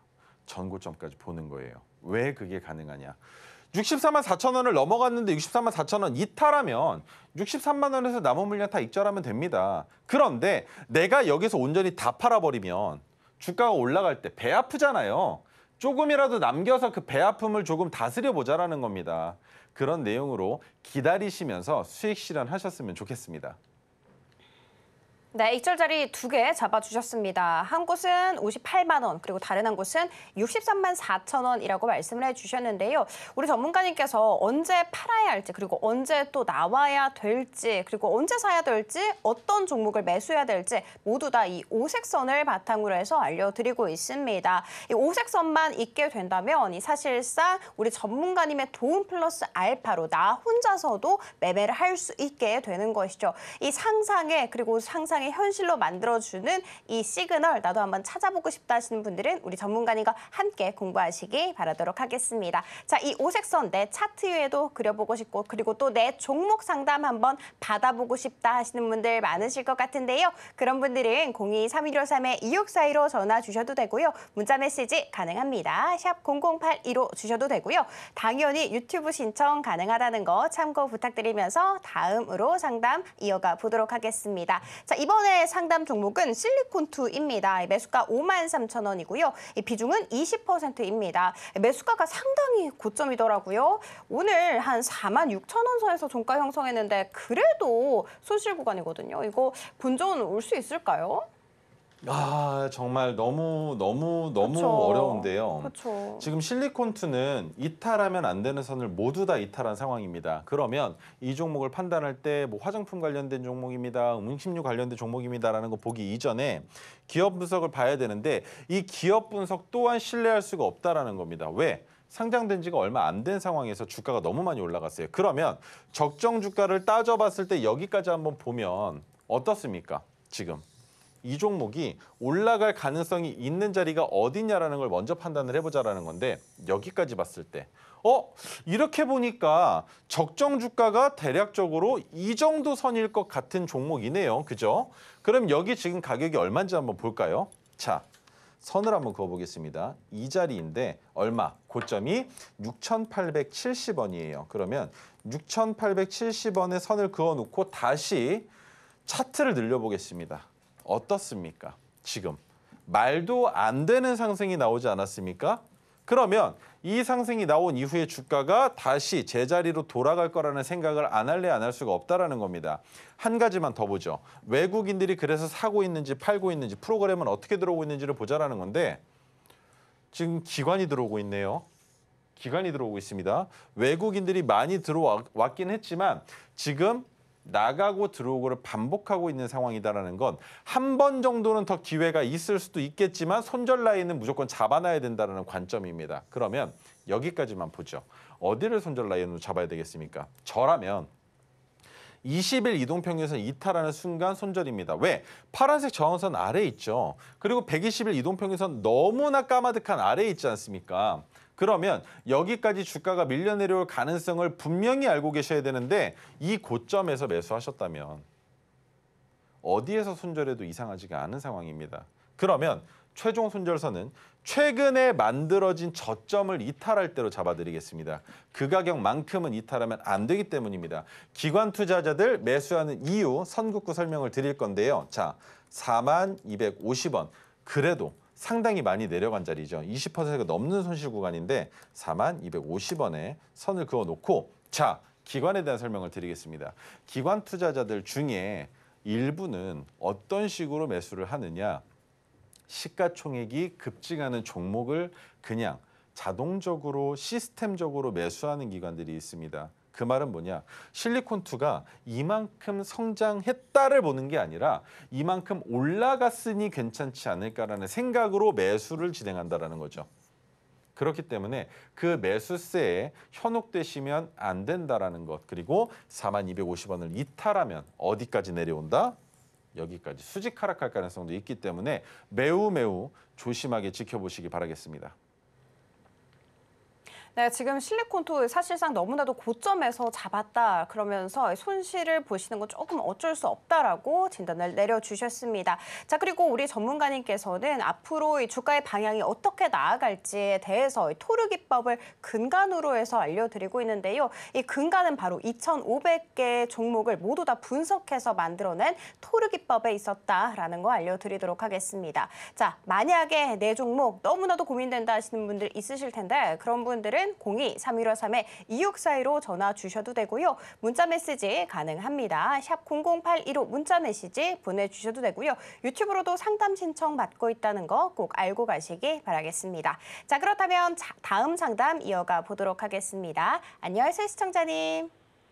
전고점까지 보는 거예요. 왜 그게 가능하냐? 64만 4천 원을 넘어갔는데 64만 4천 원 이탈하면 63만 원에서 남은 물량 다 익절하면 됩니다. 그런데 내가 여기서 온전히 다 팔아버리면 주가가 올라갈 때 배 아프잖아요. 조금이라도 남겨서 그 배 아픔을 조금 다스려보자라는 겁니다. 그런 내용으로 기다리시면서 수익 실현하셨으면 좋겠습니다. 네, 익절자리 두 개 잡아주셨습니다. 한 곳은 58만 원, 그리고 다른 한 곳은 63만 4천 원이라고 말씀을 해주셨는데요. 우리 전문가님께서 언제 팔아야 할지, 그리고 언제 또 나와야 될지, 그리고 언제 사야 될지, 어떤 종목을 매수해야 될지 모두 다 이 오색선을 바탕으로 해서 알려드리고 있습니다. 이 오색선만 있게 된다면 이 사실상 우리 전문가님의 도움 플러스 알파로 나 혼자서도 매매를 할 수 있게 되는 것이죠. 이 상상에 그리고 상상 세상의 현실로 만들어주는 이 시그널 나도 한번 찾아보고 싶다 하시는 분들은 우리 전문가님과 함께 공부하시기 바라도록 하겠습니다. 자, 이 오색선 내 차트 위에도 그려보고 싶고 그리고 또 내 종목 상담 한번 받아보고 싶다 하시는 분들 많으실 것 같은데요. 그런 분들은 023153-2642로 전화 주셔도 되고요. 문자 메시지 가능합니다. 샵 0081로 주셔도 되고요. 당연히 유튜브 신청 가능하다는 거 참고 부탁드리면서 다음으로 상담 이어가 보도록 하겠습니다. 자, 이 이번에 상담 종목은 실리콘2입니다. 매수가 5 3 0 0 0 원이고요. 비중은 20%입니다. 매수가가 상당히 고점이더라고요. 오늘 한4 6 0 0 0원 선에서 종가 형성했는데 그래도 손실 구간이거든요. 이거 본전 올 수 있을까요? 아 정말 너무 너무 너무 그쵸. 어려운데요. 그쵸. 지금 실리콘2는 이탈하면 안 되는 선을 모두 다 이탈한 상황입니다. 그러면 이 종목을 판단할 때 뭐 화장품 관련된 종목입니다, 음식류 관련된 종목입니다라는 거 보기 이전에 기업 분석을 봐야 되는데 이 기업 분석 또한 신뢰할 수가 없다라는 겁니다. 왜? 상장된 지가 얼마 안 된 상황에서 주가가 너무 많이 올라갔어요. 그러면 적정 주가를 따져봤을 때 여기까지 한번 보면 어떻습니까? 지금 이 종목이 올라갈 가능성이 있는 자리가 어디냐라는 걸 먼저 판단을 해보자라는 건데 여기까지 봤을 때 어? 이렇게 보니까 적정 주가가 대략적으로 이 정도 선일 것 같은 종목이네요. 그죠? 그럼 여기 지금 가격이 얼마인지 한번 볼까요? 자, 선을 한번 그어보겠습니다. 이 자리인데 얼마? 고점이 6,870원이에요. 그러면 6,870원의 선을 그어놓고 다시 차트를 늘려보겠습니다. 어떻습니까? 지금 말도 안 되는 상승이 나오지 않았습니까? 그러면 이 상승이 나온 이후에 주가가 다시 제자리로 돌아갈 거라는 생각을 안 할래 안 할 수가 없다라는 겁니다. 한 가지만 더 보죠. 외국인들이 그래서 사고 있는지 팔고 있는지 프로그램은 어떻게 들어오고 있는지를 보자라는 건데 지금 기관이 들어오고 있네요. 기관이 들어오고 있습니다. 외국인들이 많이 들어왔긴 했지만 지금 나가고 들어오고를 반복하고 있는 상황이다라는 건 한 번 정도는 더 기회가 있을 수도 있겠지만 손절 라인은 무조건 잡아놔야 된다는 관점입니다. 그러면 여기까지만 보죠. 어디를 손절 라인으로 잡아야 되겠습니까? 저라면 20일 이동평균선 이탈하는 순간 손절입니다. 왜? 파란색 저항선 아래 있죠. 그리고 120일 이동평균선 너무나 까마득한 아래 있지 않습니까? 그러면 여기까지 주가가 밀려 내려올 가능성을 분명히 알고 계셔야 되는데 이 고점에서 매수하셨다면 어디에서 손절해도 이상하지가 않은 상황입니다. 그러면 최종 손절선은 최근에 만들어진 저점을 이탈할 때로 잡아드리겠습니다. 그 가격만큼은 이탈하면 안 되기 때문입니다. 기관 투자자들 매수하는 이유 선긋구 설명을 드릴 건데요. 자, 42,250원. 그래도 상당히 많이 내려간 자리죠. 20%가 넘는 손실 구간인데 4만 250원에 선을 그어놓고 자, 기관에 대한 설명을 드리겠습니다. 기관 투자자들 중에 일부는 어떤 식으로 매수를 하느냐 시가총액이 급증하는 종목을 그냥 자동적으로 시스템적으로 매수하는 기관들이 있습니다. 그 말은 뭐냐? 실리콘2가 이만큼 성장했다를 보는 게 아니라 이만큼 올라갔으니 괜찮지 않을까라는 생각으로 매수를 진행한다라는 거죠. 그렇기 때문에 그 매수세에 현혹되시면 안 된다라는 것 그리고 4250원을 이탈하면 어디까지 내려온다? 여기까지 수직 하락할 가능성도 있기 때문에 매우 매우 조심하게 지켜보시기 바라겠습니다. 네, 지금 실리콘토 사실상 너무나도 고점에서 잡았다 그러면서 손실을 보시는 건 조금 어쩔 수 없다라고 진단을 내려주셨습니다. 자 그리고 우리 전문가님께서는 앞으로 이 주가의 방향이 어떻게 나아갈지에 대해서 토르 기법을 근간으로 해서 알려드리고 있는데요. 이 근간은 바로 2,500개 종목을 모두 다 분석해서 만들어낸 토르 기법에 있었다라는 거 알려드리도록 하겠습니다. 자 만약에 내 네 종목 너무나도 고민된다 하시는 분들 있으실 텐데 그런 분들은 분들은 02-3153에 2642로 전화 주셔도 되고요. 문자 메시지 가능합니다. 샵 00815 문자 메시지 보내주셔도 되고요. 유튜브로도 상담 신청 받고 있다는 거 꼭 알고 가시기 바라겠습니다. 자 그렇다면 자, 다음 상담 이어가 보도록 하겠습니다. 안녕하세요 시청자님.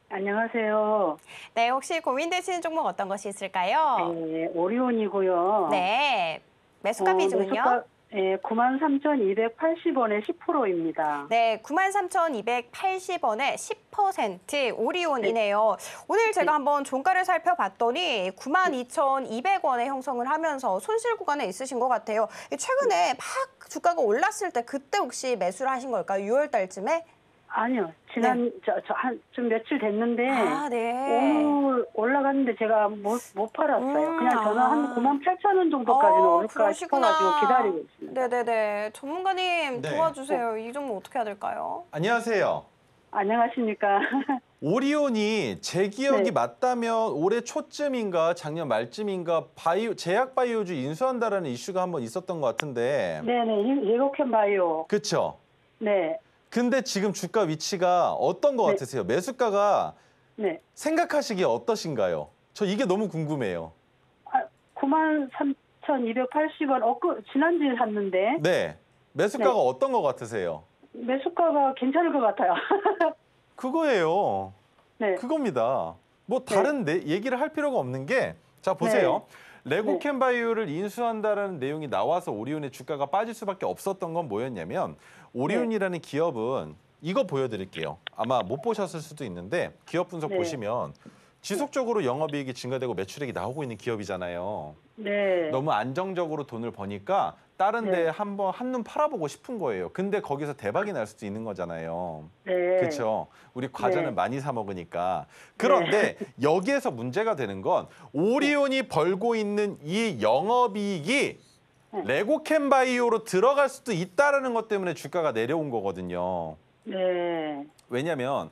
안녕하세요. 네, 혹시 고민되시는 종목 어떤 것이 있을까요? 네, 네 오리온이고요. 네, 매수가이 어, 은요 매수값, 예, 네, 93,280원에 10%입니다. 네, 93,280원에 10% 오리온이네요. 네. 오늘 제가 네. 한번 종가를 살펴봤더니 92,200원에 형성을 하면서 손실 구간에 있으신 것 같아요. 최근에 네. 막 주가가 올랐을 때 그때 혹시 매수를 하신 걸까요? 6월 달쯤에? 아니요. 지난 네. 저저한 좀 며칠 됐는데 아, 네. 오늘 올라갔는데 제가 못 못 팔았어요. 음, 그냥 저는 아. 한 9만 8천 원 정도까지는 어, 올까 싶어가지고 기다리고 있습니다. 네네네. 전문가님 네. 도와주세요. 어. 이 점은 어떻게 해야 될까요? 안녕하세요. 안녕하십니까. [laughs] 오리온이 제 기억이 네. 맞다면 올해 초쯤인가 작년 말쯤인가 바이오 제약 바이오주 인수한다라는 이슈가 한번 있었던 것 같은데. 네네 예고편 바이오. 그렇죠. 네. 근데 지금 주가 위치가 어떤 것 네. 같으세요? 매수가가 네. 생각하시기에 어떠신가요? 저 이게 너무 궁금해요. 아, 9 3,280원 엊그 지난주에 샀는데. 네. 매수가가 네. 어떤 것 같으세요? 매수가가 괜찮을 것 같아요. [laughs] 그거예요. 네. 그겁니다. 뭐 다른 네. 얘기를 할 필요가 없는 게자 네. 보세요. 네. 레고 캔바이오를 인수한다라는 내용이 나와서 오리온의 주가가 빠질 수밖에 없었던 건 뭐였냐면 오리온이라는 기업은 이거 보여드릴게요. 아마 못 보셨을 수도 있는데 기업 분석 네. 보시면 지속적으로 영업이익이 증가되고 매출액이 나오고 있는 기업이잖아요. 네. 너무 안정적으로 돈을 버니까 다른 네. 데 한번 한눈 팔아보고 싶은 거예요. 근데 거기서 대박이 날 수도 있는 거잖아요. 네. 그렇죠. 우리 과자는 네. 많이 사 먹으니까. 그런데 네. [laughs] 여기에서 문제가 되는 건 오리온이 벌고 있는 이 영업이익이 네. 레고캔 바이오로 들어갈 수도 있다라는 것 때문에 주가가 내려온 거거든요. 네. 왜냐하면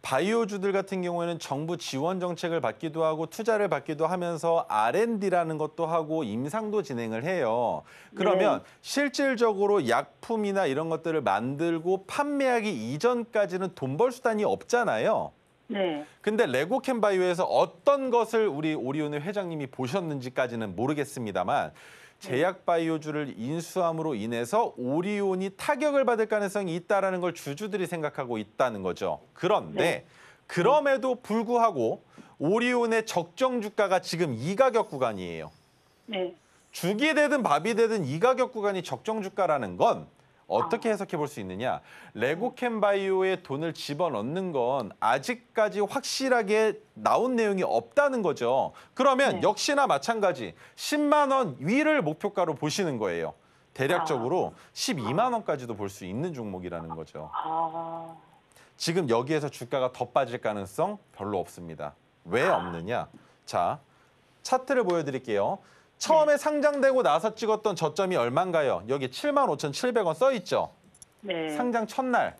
바이오주들 같은 경우에는 정부 지원 정책을 받기도 하고 투자를 받기도 하면서 R&D라는 것도 하고 임상도 진행을 해요. 그러면 네. 실질적으로 약품이나 이런 것들을 만들고 판매하기 이전까지는 돈 벌 수단이 없잖아요. 네. 근데 레고캔 바이오에서 어떤 것을 우리 오리온의 회장님이 보셨는지까지는 모르겠습니다만 제약바이오주를 인수함으로 인해서 오리온이 타격을 받을 가능성이 있다는 걸 주주들이 생각하고 있다는 거죠. 그런데 네. 그럼에도 불구하고 오리온의 적정 주가가 지금 이 가격 구간이에요. 네. 죽이 되든 밥이 되든 이 가격 구간이 적정 주가라는 건 어떻게 해석해 볼 수 있느냐? 레고캔바이오의 돈을 집어넣는 건 아직까지 확실하게 나온 내용이 없다는 거죠. 그러면 네. 역시나 마찬가지 10만 원 위를 목표가로 보시는 거예요. 대략적으로 12만 아. 원까지도 볼 수 있는 종목이라는 거죠. 아. 지금 여기에서 주가가 더 빠질 가능성 별로 없습니다. 왜 아. 없느냐? 자, 차트를 보여드릴게요. 처음에 상장되고 나서 찍었던 저점이 얼만가요? 여기 75,700원 써 있죠. 네. 상장 첫날.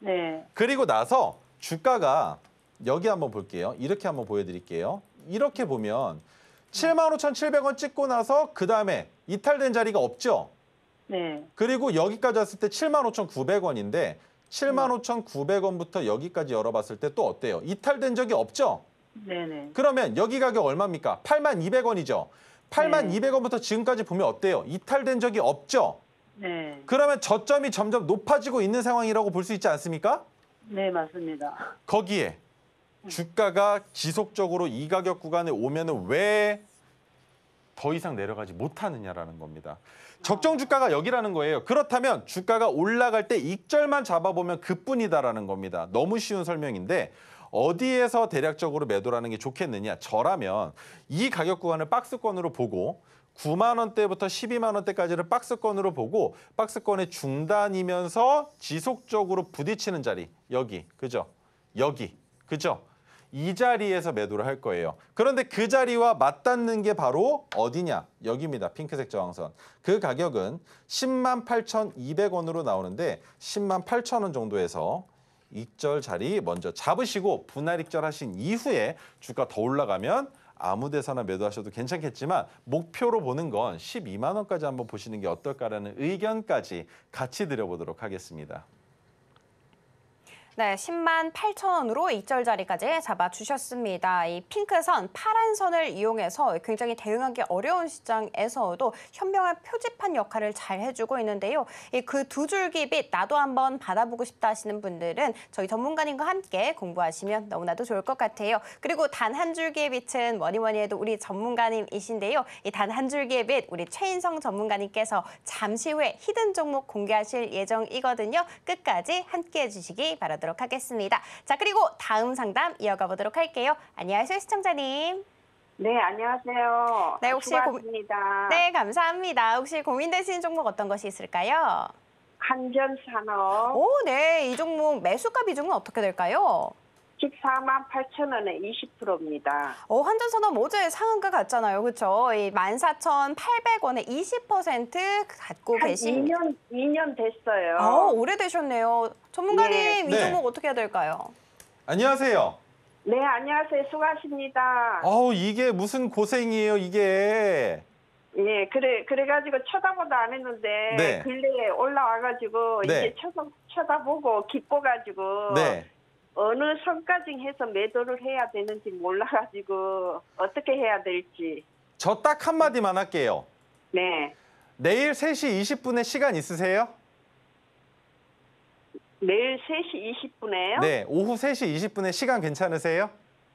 네. 그리고 나서 주가가 여기 한번 볼게요. 이렇게 한번 보여드릴게요. 이렇게 보면 75,700원 찍고 나서 그 다음에 이탈된 자리가 없죠. 네. 그리고 여기까지 왔을 때 75,900원인데 75,900원부터 여기까지 열어봤을 때 또 어때요? 이탈된 적이 없죠? 네네. 네. 그러면 여기 가격 얼마입니까? 82,000원이죠. 8만 네. 200원부터 지금까지 보면 어때요? 이탈된 적이 없죠? 네. 그러면 저점이 점점 높아지고 있는 상황이라고 볼 수 있지 않습니까? 네, 맞습니다. 거기에 네. 주가가 지속적으로 이 가격 구간에 오면 왜 더 이상 내려가지 못하느냐라는 겁니다. 적정 아. 주가가 여기라는 거예요. 그렇다면 주가가 올라갈 때 익절만 잡아보면 그뿐이다라는 겁니다. 너무 쉬운 설명인데 어디에서 대략적으로 매도라는 게 좋겠느냐 저라면 이 가격 구간을 박스권으로 보고 9만 원대부터 12만 원대까지를 박스권으로 보고 박스권의 중단이면서 지속적으로 부딪히는 자리 여기 그죠 여기 그죠 이 자리에서 매도를 할 거예요. 그런데 그 자리와 맞닿는 게 바로 어디냐? 여기입니다. 핑크색 저항선. 그 가격은 10만 8,200원으로 나오는데 10만 8,000원 정도에서 익절 자리 먼저 잡으시고 분할 익절하신 이후에 주가 더 올라가면 아무 데서나 매도하셔도 괜찮겠지만 목표로 보는 건 12만 원까지 한번 보시는 게 어떨까라는 의견까지 같이 드려보도록 하겠습니다. 네, 10만 8천 원으로 이 절 자리까지 잡아주셨습니다. 이 핑크선, 파란 선을 이용해서 굉장히 대응하기 어려운 시장에서도 현명한 표지판 역할을 잘 해주고 있는데요. 이 그 두 줄기 빛 나도 한번 받아보고 싶다 하시는 분들은 저희 전문가님과 함께 공부하시면 너무나도 좋을 것 같아요. 그리고 단 한 줄기의 빛은 뭐니 뭐니 해도 우리 전문가님이신데요. 이 단 한 줄기의 빛 우리 최인성 전문가님께서 잠시 후에 히든 종목 공개하실 예정이거든요. 끝까지 함께해 주시기 바랍니다. 가도록 하겠습니다. 자, 그리고 다음 상담 이어가 보도록 할게요. 안녕하세요, 시청자님. 네, 안녕하세요. 네, 혹시 고맙습니다. 고... 네, 감사합니다. 혹시 고민되시는 종목 어떤 것이 있을까요? 한전산업. 오, 네. 이 종목 매수가 비중은 어떻게 될까요? 14만 8천 원에 20%입니다. 어, 한전산업 어제 상한가 갔잖아요. 그렇죠? 14,800원에 20% 갖고 계신 2년 2년 됐어요. 어, 오래되셨네요. 전문가님 네. 이 네. 종목 어떻게 해야 될까요? 안녕하세요. 네, 안녕하세요. 수고하십니다. 아우, 이게 무슨 고생이에요, 이게. 예, 그래, 그래가지고 쳐다보다 안 했는데, 네. 근래에 올라와가지고, 네. 이제 쳐다, 쳐다보고, 기뻐가지고, 네. 어느 선까지 해서 매도를 해야 되는지 몰라가지고 어떻게 해야 될지. 저 딱 한마디만 할게요. 네. 내일 3시 20분에 시간 있으세요? 내일 3시 20분에요? 네, 오후 3시 20분에 시간 괜찮으세요?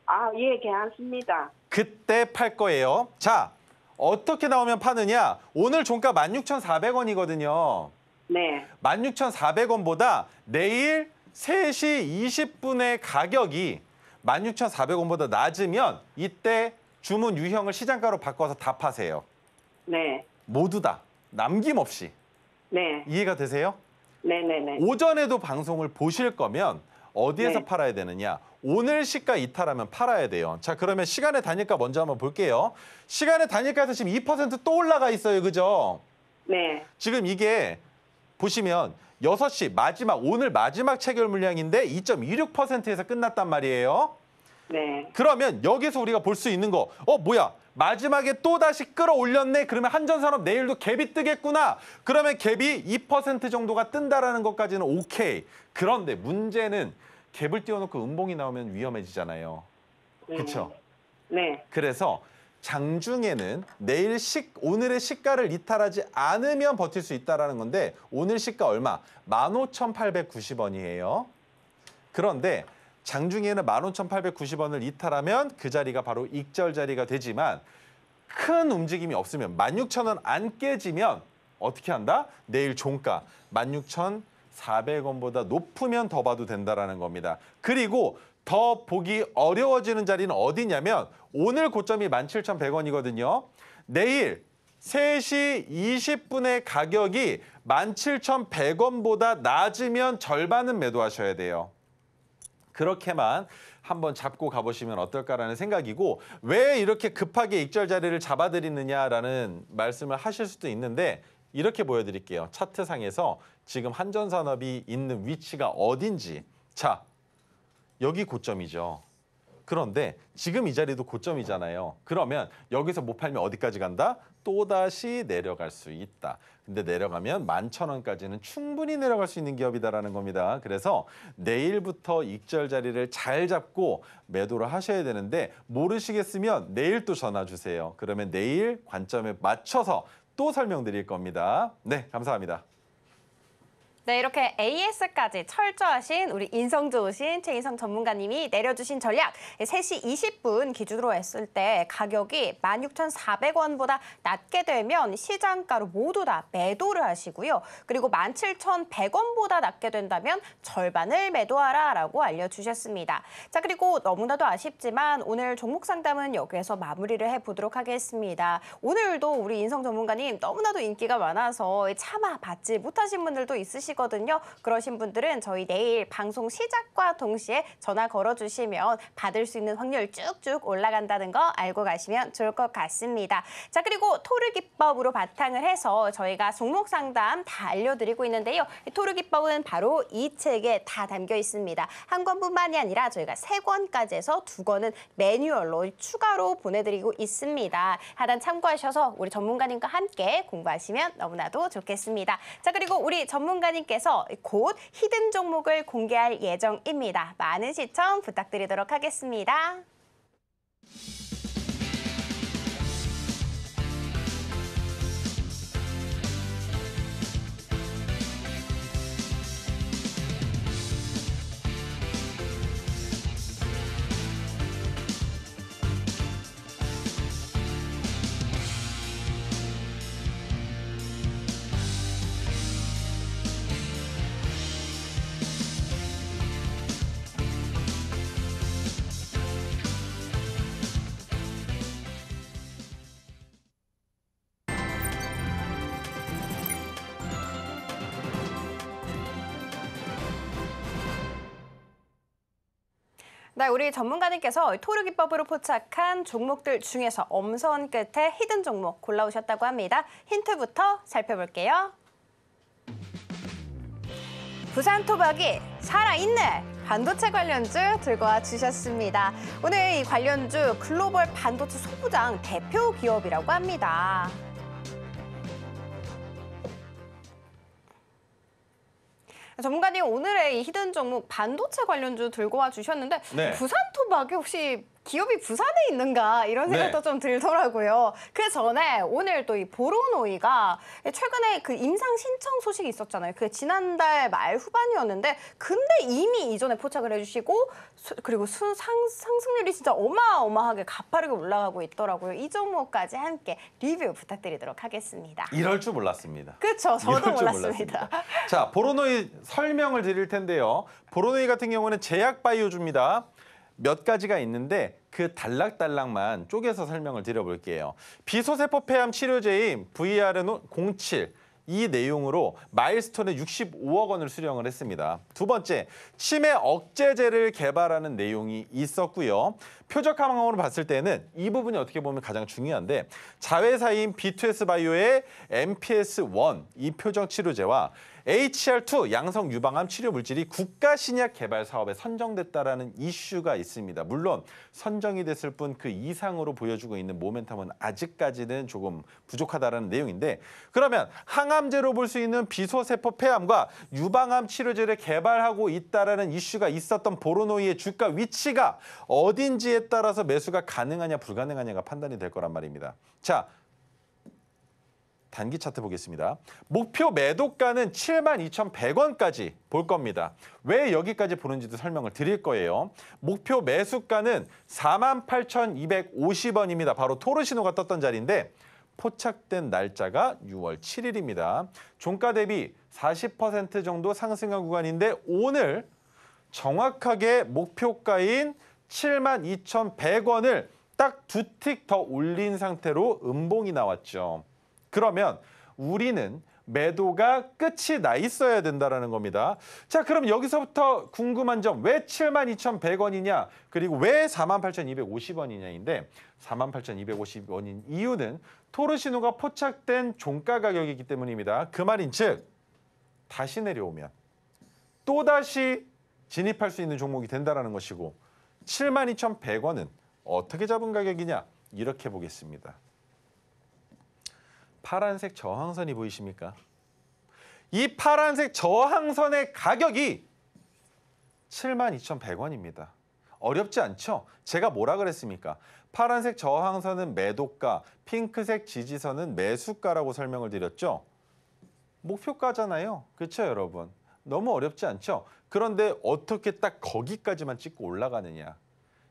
아, 예, 괜찮습니다. 그때 팔 거예요. 자, 어떻게 나오면 파느냐? 오늘 종가 16,400원이거든요. 네. 16,400원보다 내일 3시 20분의 가격이 16,400원보다 낮으면 이때 주문 유형을 시장가로 바꿔서 다 파세요. 네. 모두 다. 남김없이. 네. 이해가 되세요? 네네네. 오전에도 방송을 보실 거면 어디에서 네. 팔아야 되느냐. 오늘 시가 이탈하면 팔아야 돼요. 자 그러면 시간의 단일가 먼저 한번 볼게요. 시간의 단일가에서 지금 2%또 올라가 있어요. 그죠? 네. 지금 이게 보시면 6시 마지막 오늘 마지막 체결 물량인데 2.26%에서 끝났단 말이에요. 네. 그러면 여기서 우리가 볼 수 있는 거, 어 뭐야? 마지막에 또 다시 끌어올렸네. 그러면 한전산업 내일도 갭이 뜨겠구나. 그러면 갭이 2% 정도가 뜬다라는 것까지는 오케이. 그런데 문제는 갭을 띄워놓고 음봉이 나오면 위험해지잖아요. 그렇죠? 네. 그래서 장중에는 내일 식 오늘의 시가를 이탈하지 않으면 버틸 수 있다라는 건데 오늘 시가 얼마? 15,890원이에요. 그런데 장중에는 15,890원을 이탈하면 그 자리가 바로 익절 자리가 되지만 큰 움직임이 없으면 16,000원 안 깨지면 어떻게 한다? 내일 종가 16,400원보다 높으면 더 봐도 된다라는 겁니다. 그리고 더 보기 어려워지는 자리는 어디냐면 오늘 고점이 17,100원이거든요. 내일 3시 20분의 가격이 17,100원보다 낮으면 절반은 매도하셔야 돼요. 그렇게만 한번 잡고 가보시면 어떨까라는 생각이고 왜 이렇게 급하게 익절 자리를 잡아드리느냐라는 말씀을 하실 수도 있는데 이렇게 보여드릴게요. 차트상에서 지금 한전산업이 있는 위치가 어딘지 자 여기 고점이죠. 그런데 지금 이 자리도 고점이잖아요. 그러면 여기서 못 뭐 팔면 어디까지 간다? 또다시 내려갈 수 있다. 근데 내려가면 1 1 0 0 0원까지는 충분히 내려갈 수 있는 기업이다라는 겁니다. 그래서 내일부터 익절 자리를 잘 잡고 매도를 하셔야 되는데 모르시겠으면 내일 또 전화 주세요. 그러면 내일 관점에 맞춰서 또 설명드릴 겁니다. 네, 감사합니다. 네, 이렇게 AS까지 철저하신 우리 인성 좋으신 최인성 전문가님이 내려주신 전략 3시 예, 20분 기준으로 했을 때 가격이 16,400원보다 낮게 되면 시장가로 모두 다 매도를 하시고요. 그리고 17,100원보다 낮게 된다면 절반을 매도하라 라고 알려주셨습니다. 자, 그리고 너무나도 아쉽지만 오늘 종목 상담은 여기에서 마무리를 해보도록 하겠습니다. 오늘도 우리 인성 전문가님 너무나도 인기가 많아서 참아 받지 못하신 분들도 있으시고 되거든요. 그러신 분들은 저희 내일 방송 시작과 동시에 전화 걸어주시면 받을 수 있는 확률 쭉쭉 올라간다는 거 알고 가시면 좋을 것 같습니다. 자, 그리고 토르 기법으로 바탕을 해서 저희가 종목 상담 다 알려드리고 있는데요. 토르 기법은 바로 이 책에 다 담겨 있습니다. 한 권뿐만이 아니라 저희가 세 권까지 해서 두 권은 매뉴얼로 추가로 보내드리고 있습니다. 하단 참고하셔서 우리 전문가님과 함께 공부하시면 너무나도 좋겠습니다. 자, 그리고 우리 전문가님 님께서 곧 히든 종목을 공개할 예정입니다. 많은 시청 부탁드리도록 하겠습니다. 우리 전문가님께서 토르 기법으로 포착한 종목들 중에서 엄선 끝에 히든 종목 골라오셨다고 합니다. 힌트부터 살펴볼게요. 부산 토박이 살아있네! 반도체 관련주 들고 와 주셨습니다. 오늘 이 관련주 글로벌 반도체 소부장 대표 기업이라고 합니다. 전문가님 오늘의 이 히든 종목 반도체 관련주 들고 와 주셨는데 네. 부산 토박이 혹시 기업이 부산에 있는가 이런 네. 생각도 네. 좀 들더라고요. 그 전에 오늘 또 이 보로노이가 최근에 그 임상 신청 소식이 있었잖아요. 그게 지난달 말 후반이었는데 근데 이미 이전에 포착을 해주시고 수, 그리고 수, 상, 상승률이 진짜 어마어마하게 가파르게 올라가고 있더라고요. 이 종목까지 함께 리뷰 부탁드리도록 하겠습니다. 이럴 줄 몰랐습니다. 그렇죠. 저도 몰랐습니다. 몰랐습니다. 자, 보로노이 설명을 드릴 텐데요. 보로노이 같은 경우는 제약 바이오주입니다. 몇 가지가 있는데 그달락달락만 쪼개서 설명을 드려볼게요. 비소세포 폐암 치료제인 VR은 07, 이 내용으로 마일스톤에 65억 원을 수령을 했습니다. 두 번째, 치매 억제제를 개발하는 내용이 있었고요. 표적화 방으로 봤을 때는 이 부분이 어떻게 보면 가장 중요한데 자회사인 B2S 바이오의 MPS1 이 표적 치료제와 HR2 양성 유방암 치료 물질이 국가 신약 개발 사업에 선정됐다라는 이슈가 있습니다. 물론 선정이 됐을 뿐 그 이상으로 보여주고 있는 모멘텀은 아직까지는 조금 부족하다라는 내용인데 그러면 항암제로 볼 수 있는 비소세포 폐암과 유방암 치료제를 개발하고 있다라는 이슈가 있었던 보로노이의 주가 위치가 어딘지에 거에 따라서 매수가 가능하냐 불가능하냐가 판단이 될 거란 말입니다. 자, 단기 차트 보겠습니다. 목표 매도가는 72,100원까지 볼 겁니다. 왜 여기까지 보는지도 설명을 드릴 거예요. 목표 매수가는 48,250원입니다. 바로 토르시노가 떴던 자리인데 포착된 날짜가 6월 7일입니다. 종가 대비 40% 정도 상승한 구간인데 오늘 정확하게 목표가인 7만 2,100원을 딱 두 틱 더 올린 상태로 음봉이 나왔죠. 그러면 우리는 매도가 끝이 나 있어야 된다는 겁니다. 자, 그럼 여기서부터 궁금한 점, 왜 72,100원이냐, 그리고 왜 48,250원이냐인데 48,250원인 이유는 토르시노가 포착된 종가 가격이기 때문입니다. 그 말인 즉, 다시 내려오면 또다시 진입할 수 있는 종목이 된다는 것이고 72,100원은 어떻게 잡은 가격이냐 이렇게 보겠습니다. 파란색 저항선이 보이십니까? 이 파란색 저항선의 가격이 72,100원입니다. 어렵지 않죠? 제가 뭐라 그랬습니까? 파란색 저항선은 매도가, 핑크색 지지선은 매수가라고 설명을 드렸죠? 목표가잖아요. 그렇죠, 여러분? 너무 어렵지 않죠? 그런데 어떻게 딱 거기까지만 찍고 올라가느냐.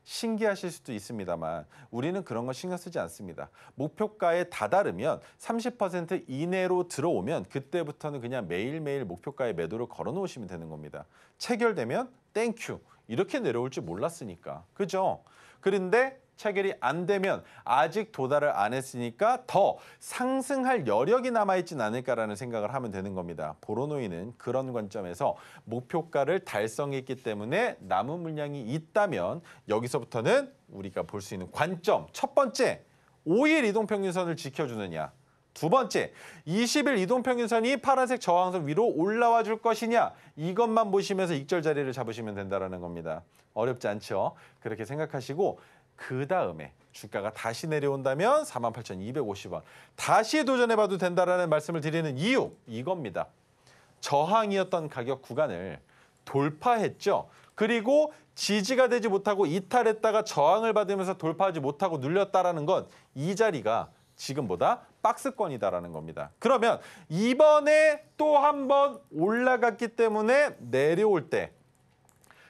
신기하실 수도 있습니다만 우리는 그런 거 신경 쓰지 않습니다. 목표가에 다다르면 30% 이내로 들어오면 그때부터는 그냥 매일매일 목표가에 매도를 걸어 놓으시면 되는 겁니다. 체결되면 땡큐 이렇게 내려올 줄 몰랐으니까. 그죠? 그런데 체결이 안 되면 아직 도달을 안 했으니까 더 상승할 여력이 남아있진 않을까라는 생각을 하면 되는 겁니다. 보로노이는 그런 관점에서 목표가를 달성했기 때문에 남은 물량이 있다면 여기서부터는 우리가 볼 수 있는 관점 첫 번째 5일 이동평균선을 지켜주느냐 두 번째, 20일 이동평균선이 파란색 저항선 위로 올라와 줄 것이냐 이것만 보시면서 익절 자리를 잡으시면 된다는 겁니다. 어렵지 않죠? 그렇게 생각하시고 그 다음에 주가가 다시 내려온다면 48,250원 다시 도전해봐도 된다라는 말씀을 드리는 이유 이겁니다. 저항이었던 가격 구간을 돌파했죠. 그리고 지지가 되지 못하고 이탈했다가 저항을 받으면서 돌파하지 못하고 눌렸다라는 건 이 자리가 지금보다 박스권이다라는 겁니다. 그러면 이번에 또 한 번 올라갔기 때문에 내려올 때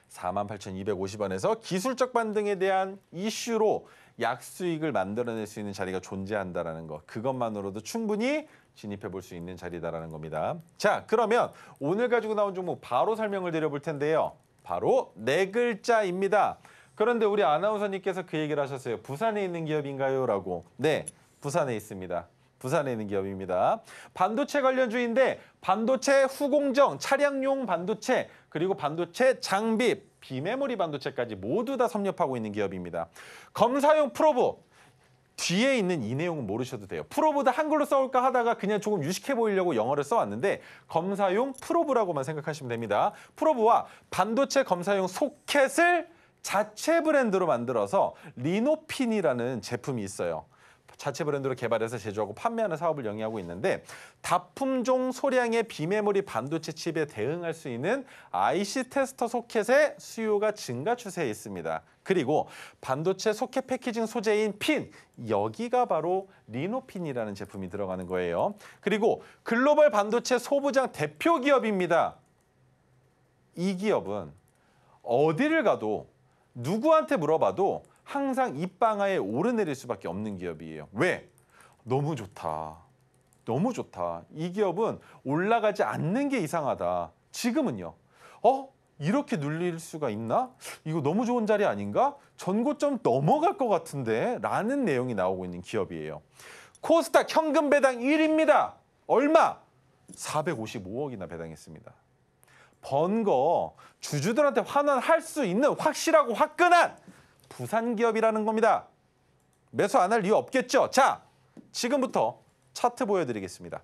48,250원에서 기술적 반등에 대한 이슈로 약수익을 만들어낼 수 있는 자리가 존재한다라는 것 그것만으로도 충분히 진입해 볼 수 있는 자리다라는 겁니다. 자 그러면 오늘 가지고 나온 종목 바로 설명을 드려볼 텐데요. 바로 네 글자입니다. 그런데 우리 아나운서님께서 그 얘기를 하셨어요. 부산에 있는 기업인가요? 라고. 네, 부산에 있습니다. 부산에 있는 기업입니다. 반도체 관련주인데 반도체 후공정, 차량용 반도체, 그리고 반도체 장비, 비메모리 반도체까지 모두 다 섭렵하고 있는 기업입니다. 검사용 프로브, 뒤에 있는 이 내용은 모르셔도 돼요. 프로보다 한글로 써올까 하다가 그냥 조금 유식해 보이려고 영어를 써왔는데 검사용 프로브라고만 생각하시면 됩니다. 프로브와 반도체 검사용 소켓을 자체 브랜드로 만들어서 리노핀이라는 제품이 있어요. 자체 브랜드로 개발해서 제조하고 판매하는 사업을 영위하고 있는데 다품종 소량의 비메모리 반도체 칩에 대응할 수 있는 IC 테스터 소켓의 수요가 증가 추세에 있습니다. 그리고 반도체 소켓 패키징 소재인 핀 여기가 바로 리노핀이라는 제품이 들어가는 거예요. 그리고 글로벌 반도체 소부장 대표 기업입니다. 이 기업은 어디를 가도 누구한테 물어봐도 항상 입방아에 오르내릴 수밖에 없는 기업이에요. 왜? 너무 좋다. 너무 좋다. 이 기업은 올라가지 않는 게 이상하다. 지금은요. 어? 이렇게 눌릴 수가 있나? 이거 너무 좋은 자리 아닌가? 전고점 넘어갈 것 같은데? 라는 내용이 나오고 있는 기업이에요. 코스닥 현금 배당 1위입니다. 얼마? 455억이나 배당했습니다. 번거 주주들한테 환원할 수 있는 확실하고 화끈한 부산 기업이라는 겁니다. 매수 안 할 이유 없겠죠? 자, 지금부터 차트 보여드리겠습니다.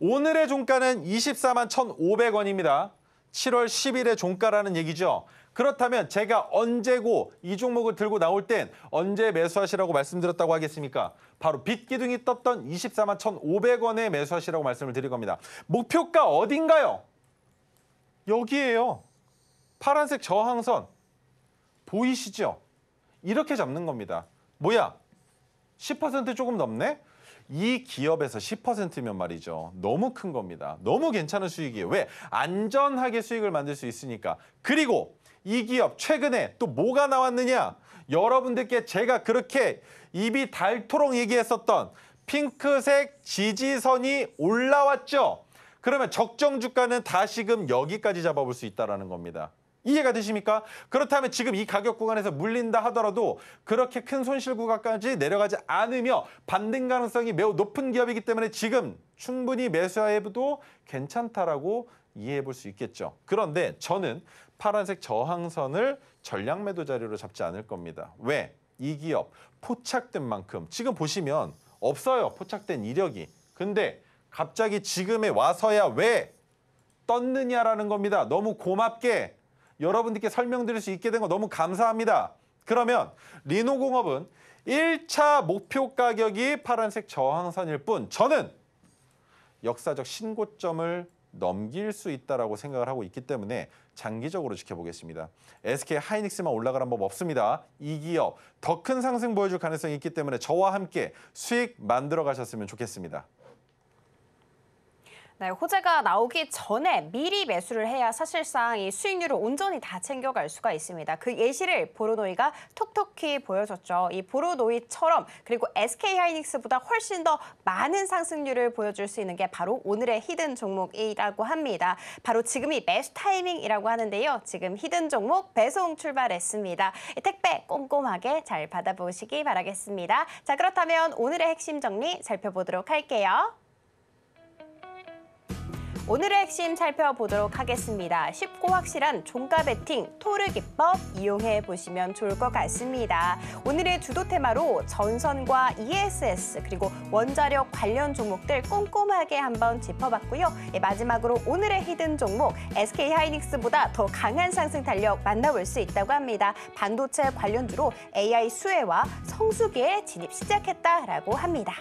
오늘의 종가는 24만 1,500원입니다. 7월 10일의 종가라는 얘기죠. 그렇다면 제가 언제고 이 종목을 들고 나올 땐 언제 매수하시라고 말씀드렸다고 하겠습니까? 바로 빚기둥이 떴던 24만 1,500원에 매수하시라고 말씀을 드릴 겁니다. 목표가 어딘가요? 여기에요. 파란색 저항선 보이시죠? 이렇게 잡는 겁니다. 뭐야? 10% 조금 넘네? 이 기업에서 10%면 말이죠. 너무 큰 겁니다. 너무 괜찮은 수익이에요. 왜? 안전하게 수익을 만들 수 있으니까. 그리고 이 기업 최근에 또 뭐가 나왔느냐? 여러분들께 제가 그렇게 입이 닳도록 얘기했었던 핑크색 지지선이 올라왔죠. 그러면 적정 주가는 다시금 여기까지 잡아볼 수 있다는 겁니다. 이해가 되십니까? 그렇다면 지금 이 가격 구간에서 물린다 하더라도 그렇게 큰 손실 구간까지 내려가지 않으며 반등 가능성이 매우 높은 기업이기 때문에 지금 충분히 매수해도 괜찮다라고 이해해 볼 수 있겠죠. 그런데 저는 파란색 저항선을 전량 매도 자료로 잡지 않을 겁니다. 왜? 이 기업 포착된 만큼 지금 보시면 없어요. 포착된 이력이. 근데 갑자기 지금에 와서야 왜 떴느냐라는 겁니다. 너무 고맙게 여러분들께 설명드릴 수 있게 된 거 너무 감사합니다. 그러면 리노공업은 1차 목표 가격이 파란색 저항선일 뿐 저는 역사적 신고점을 넘길 수있다고 생각을 하고 있기 때문에 장기적으로 지켜보겠습니다. SK 하이닉스만 올라가란 법 없습니다. 이 기업 더 큰 상승 보여줄 가능성이 있기 때문에 저와 함께 수익 만들어 가셨으면 좋겠습니다. 네, 호재가 나오기 전에 미리 매수를 해야 사실상 이 수익률을 온전히 다 챙겨갈 수가 있습니다. 그 예시를 보로노이가 톡톡히 보여줬죠. 이 보로노이처럼 그리고 SK하이닉스보다 훨씬 더 많은 상승률을 보여줄 수 있는 게 바로 오늘의 히든 종목이라고 합니다. 바로 지금이 매수 타이밍이라고 하는데요. 지금 히든 종목 배송 출발했습니다. 택배 꼼꼼하게 잘 받아보시기 바라겠습니다. 자 그렇다면 오늘의 핵심 정리 살펴보도록 할게요. 오늘의 핵심 살펴보도록 하겠습니다. 쉽고 확실한 종가 배팅 토르 기법 이용해 보시면 좋을 것 같습니다. 오늘의 주도 테마로 전선과 ESS 그리고 원자력 관련 종목들 꼼꼼하게 한번 짚어봤고요. 예, 마지막으로 오늘의 히든 종목 SK 하이닉스보다 더 강한 상승 탄력 만나볼 수 있다고 합니다. 반도체 관련주로 AI 수혜와 성수기에 진입 시작했다라고 합니다.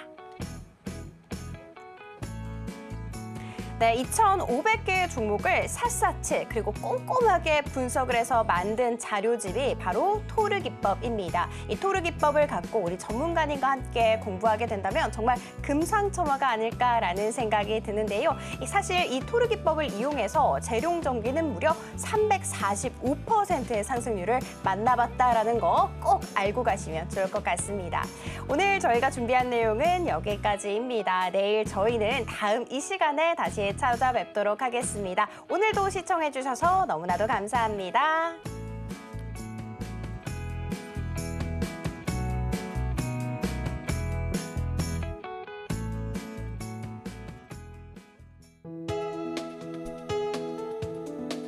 네, 2,500개의 종목을 샅샅이 그리고 꼼꼼하게 분석을 해서 만든 자료집이 바로 토르 기법입니다. 이 토르 기법을 갖고 우리 전문가님과 함께 공부하게 된다면 정말 금상첨화가 아닐까라는 생각이 드는데요. 사실 이 토르 기법을 이용해서 재룡 전기는 무려 345%의 상승률을 만나봤다라는 거 꼭 알고 가시면 좋을 것 같습니다. 오늘 저희가 준비한 내용은 여기까지입니다. 내일 저희는 다음 이 시간에 다시 다시 찾아뵙도록 하겠습니다. 오늘도 시청해주셔서 너무나도 감사합니다.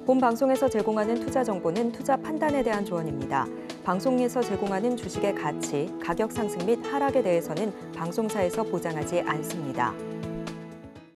본 방송에서 제공하는 투자 정보는 투자 판단에 대한 조언입니다. 방송에서 제공하는 주식의 가치, 가격 상승 및 하락에 대해서는 방송사에서 보장하지 않습니다.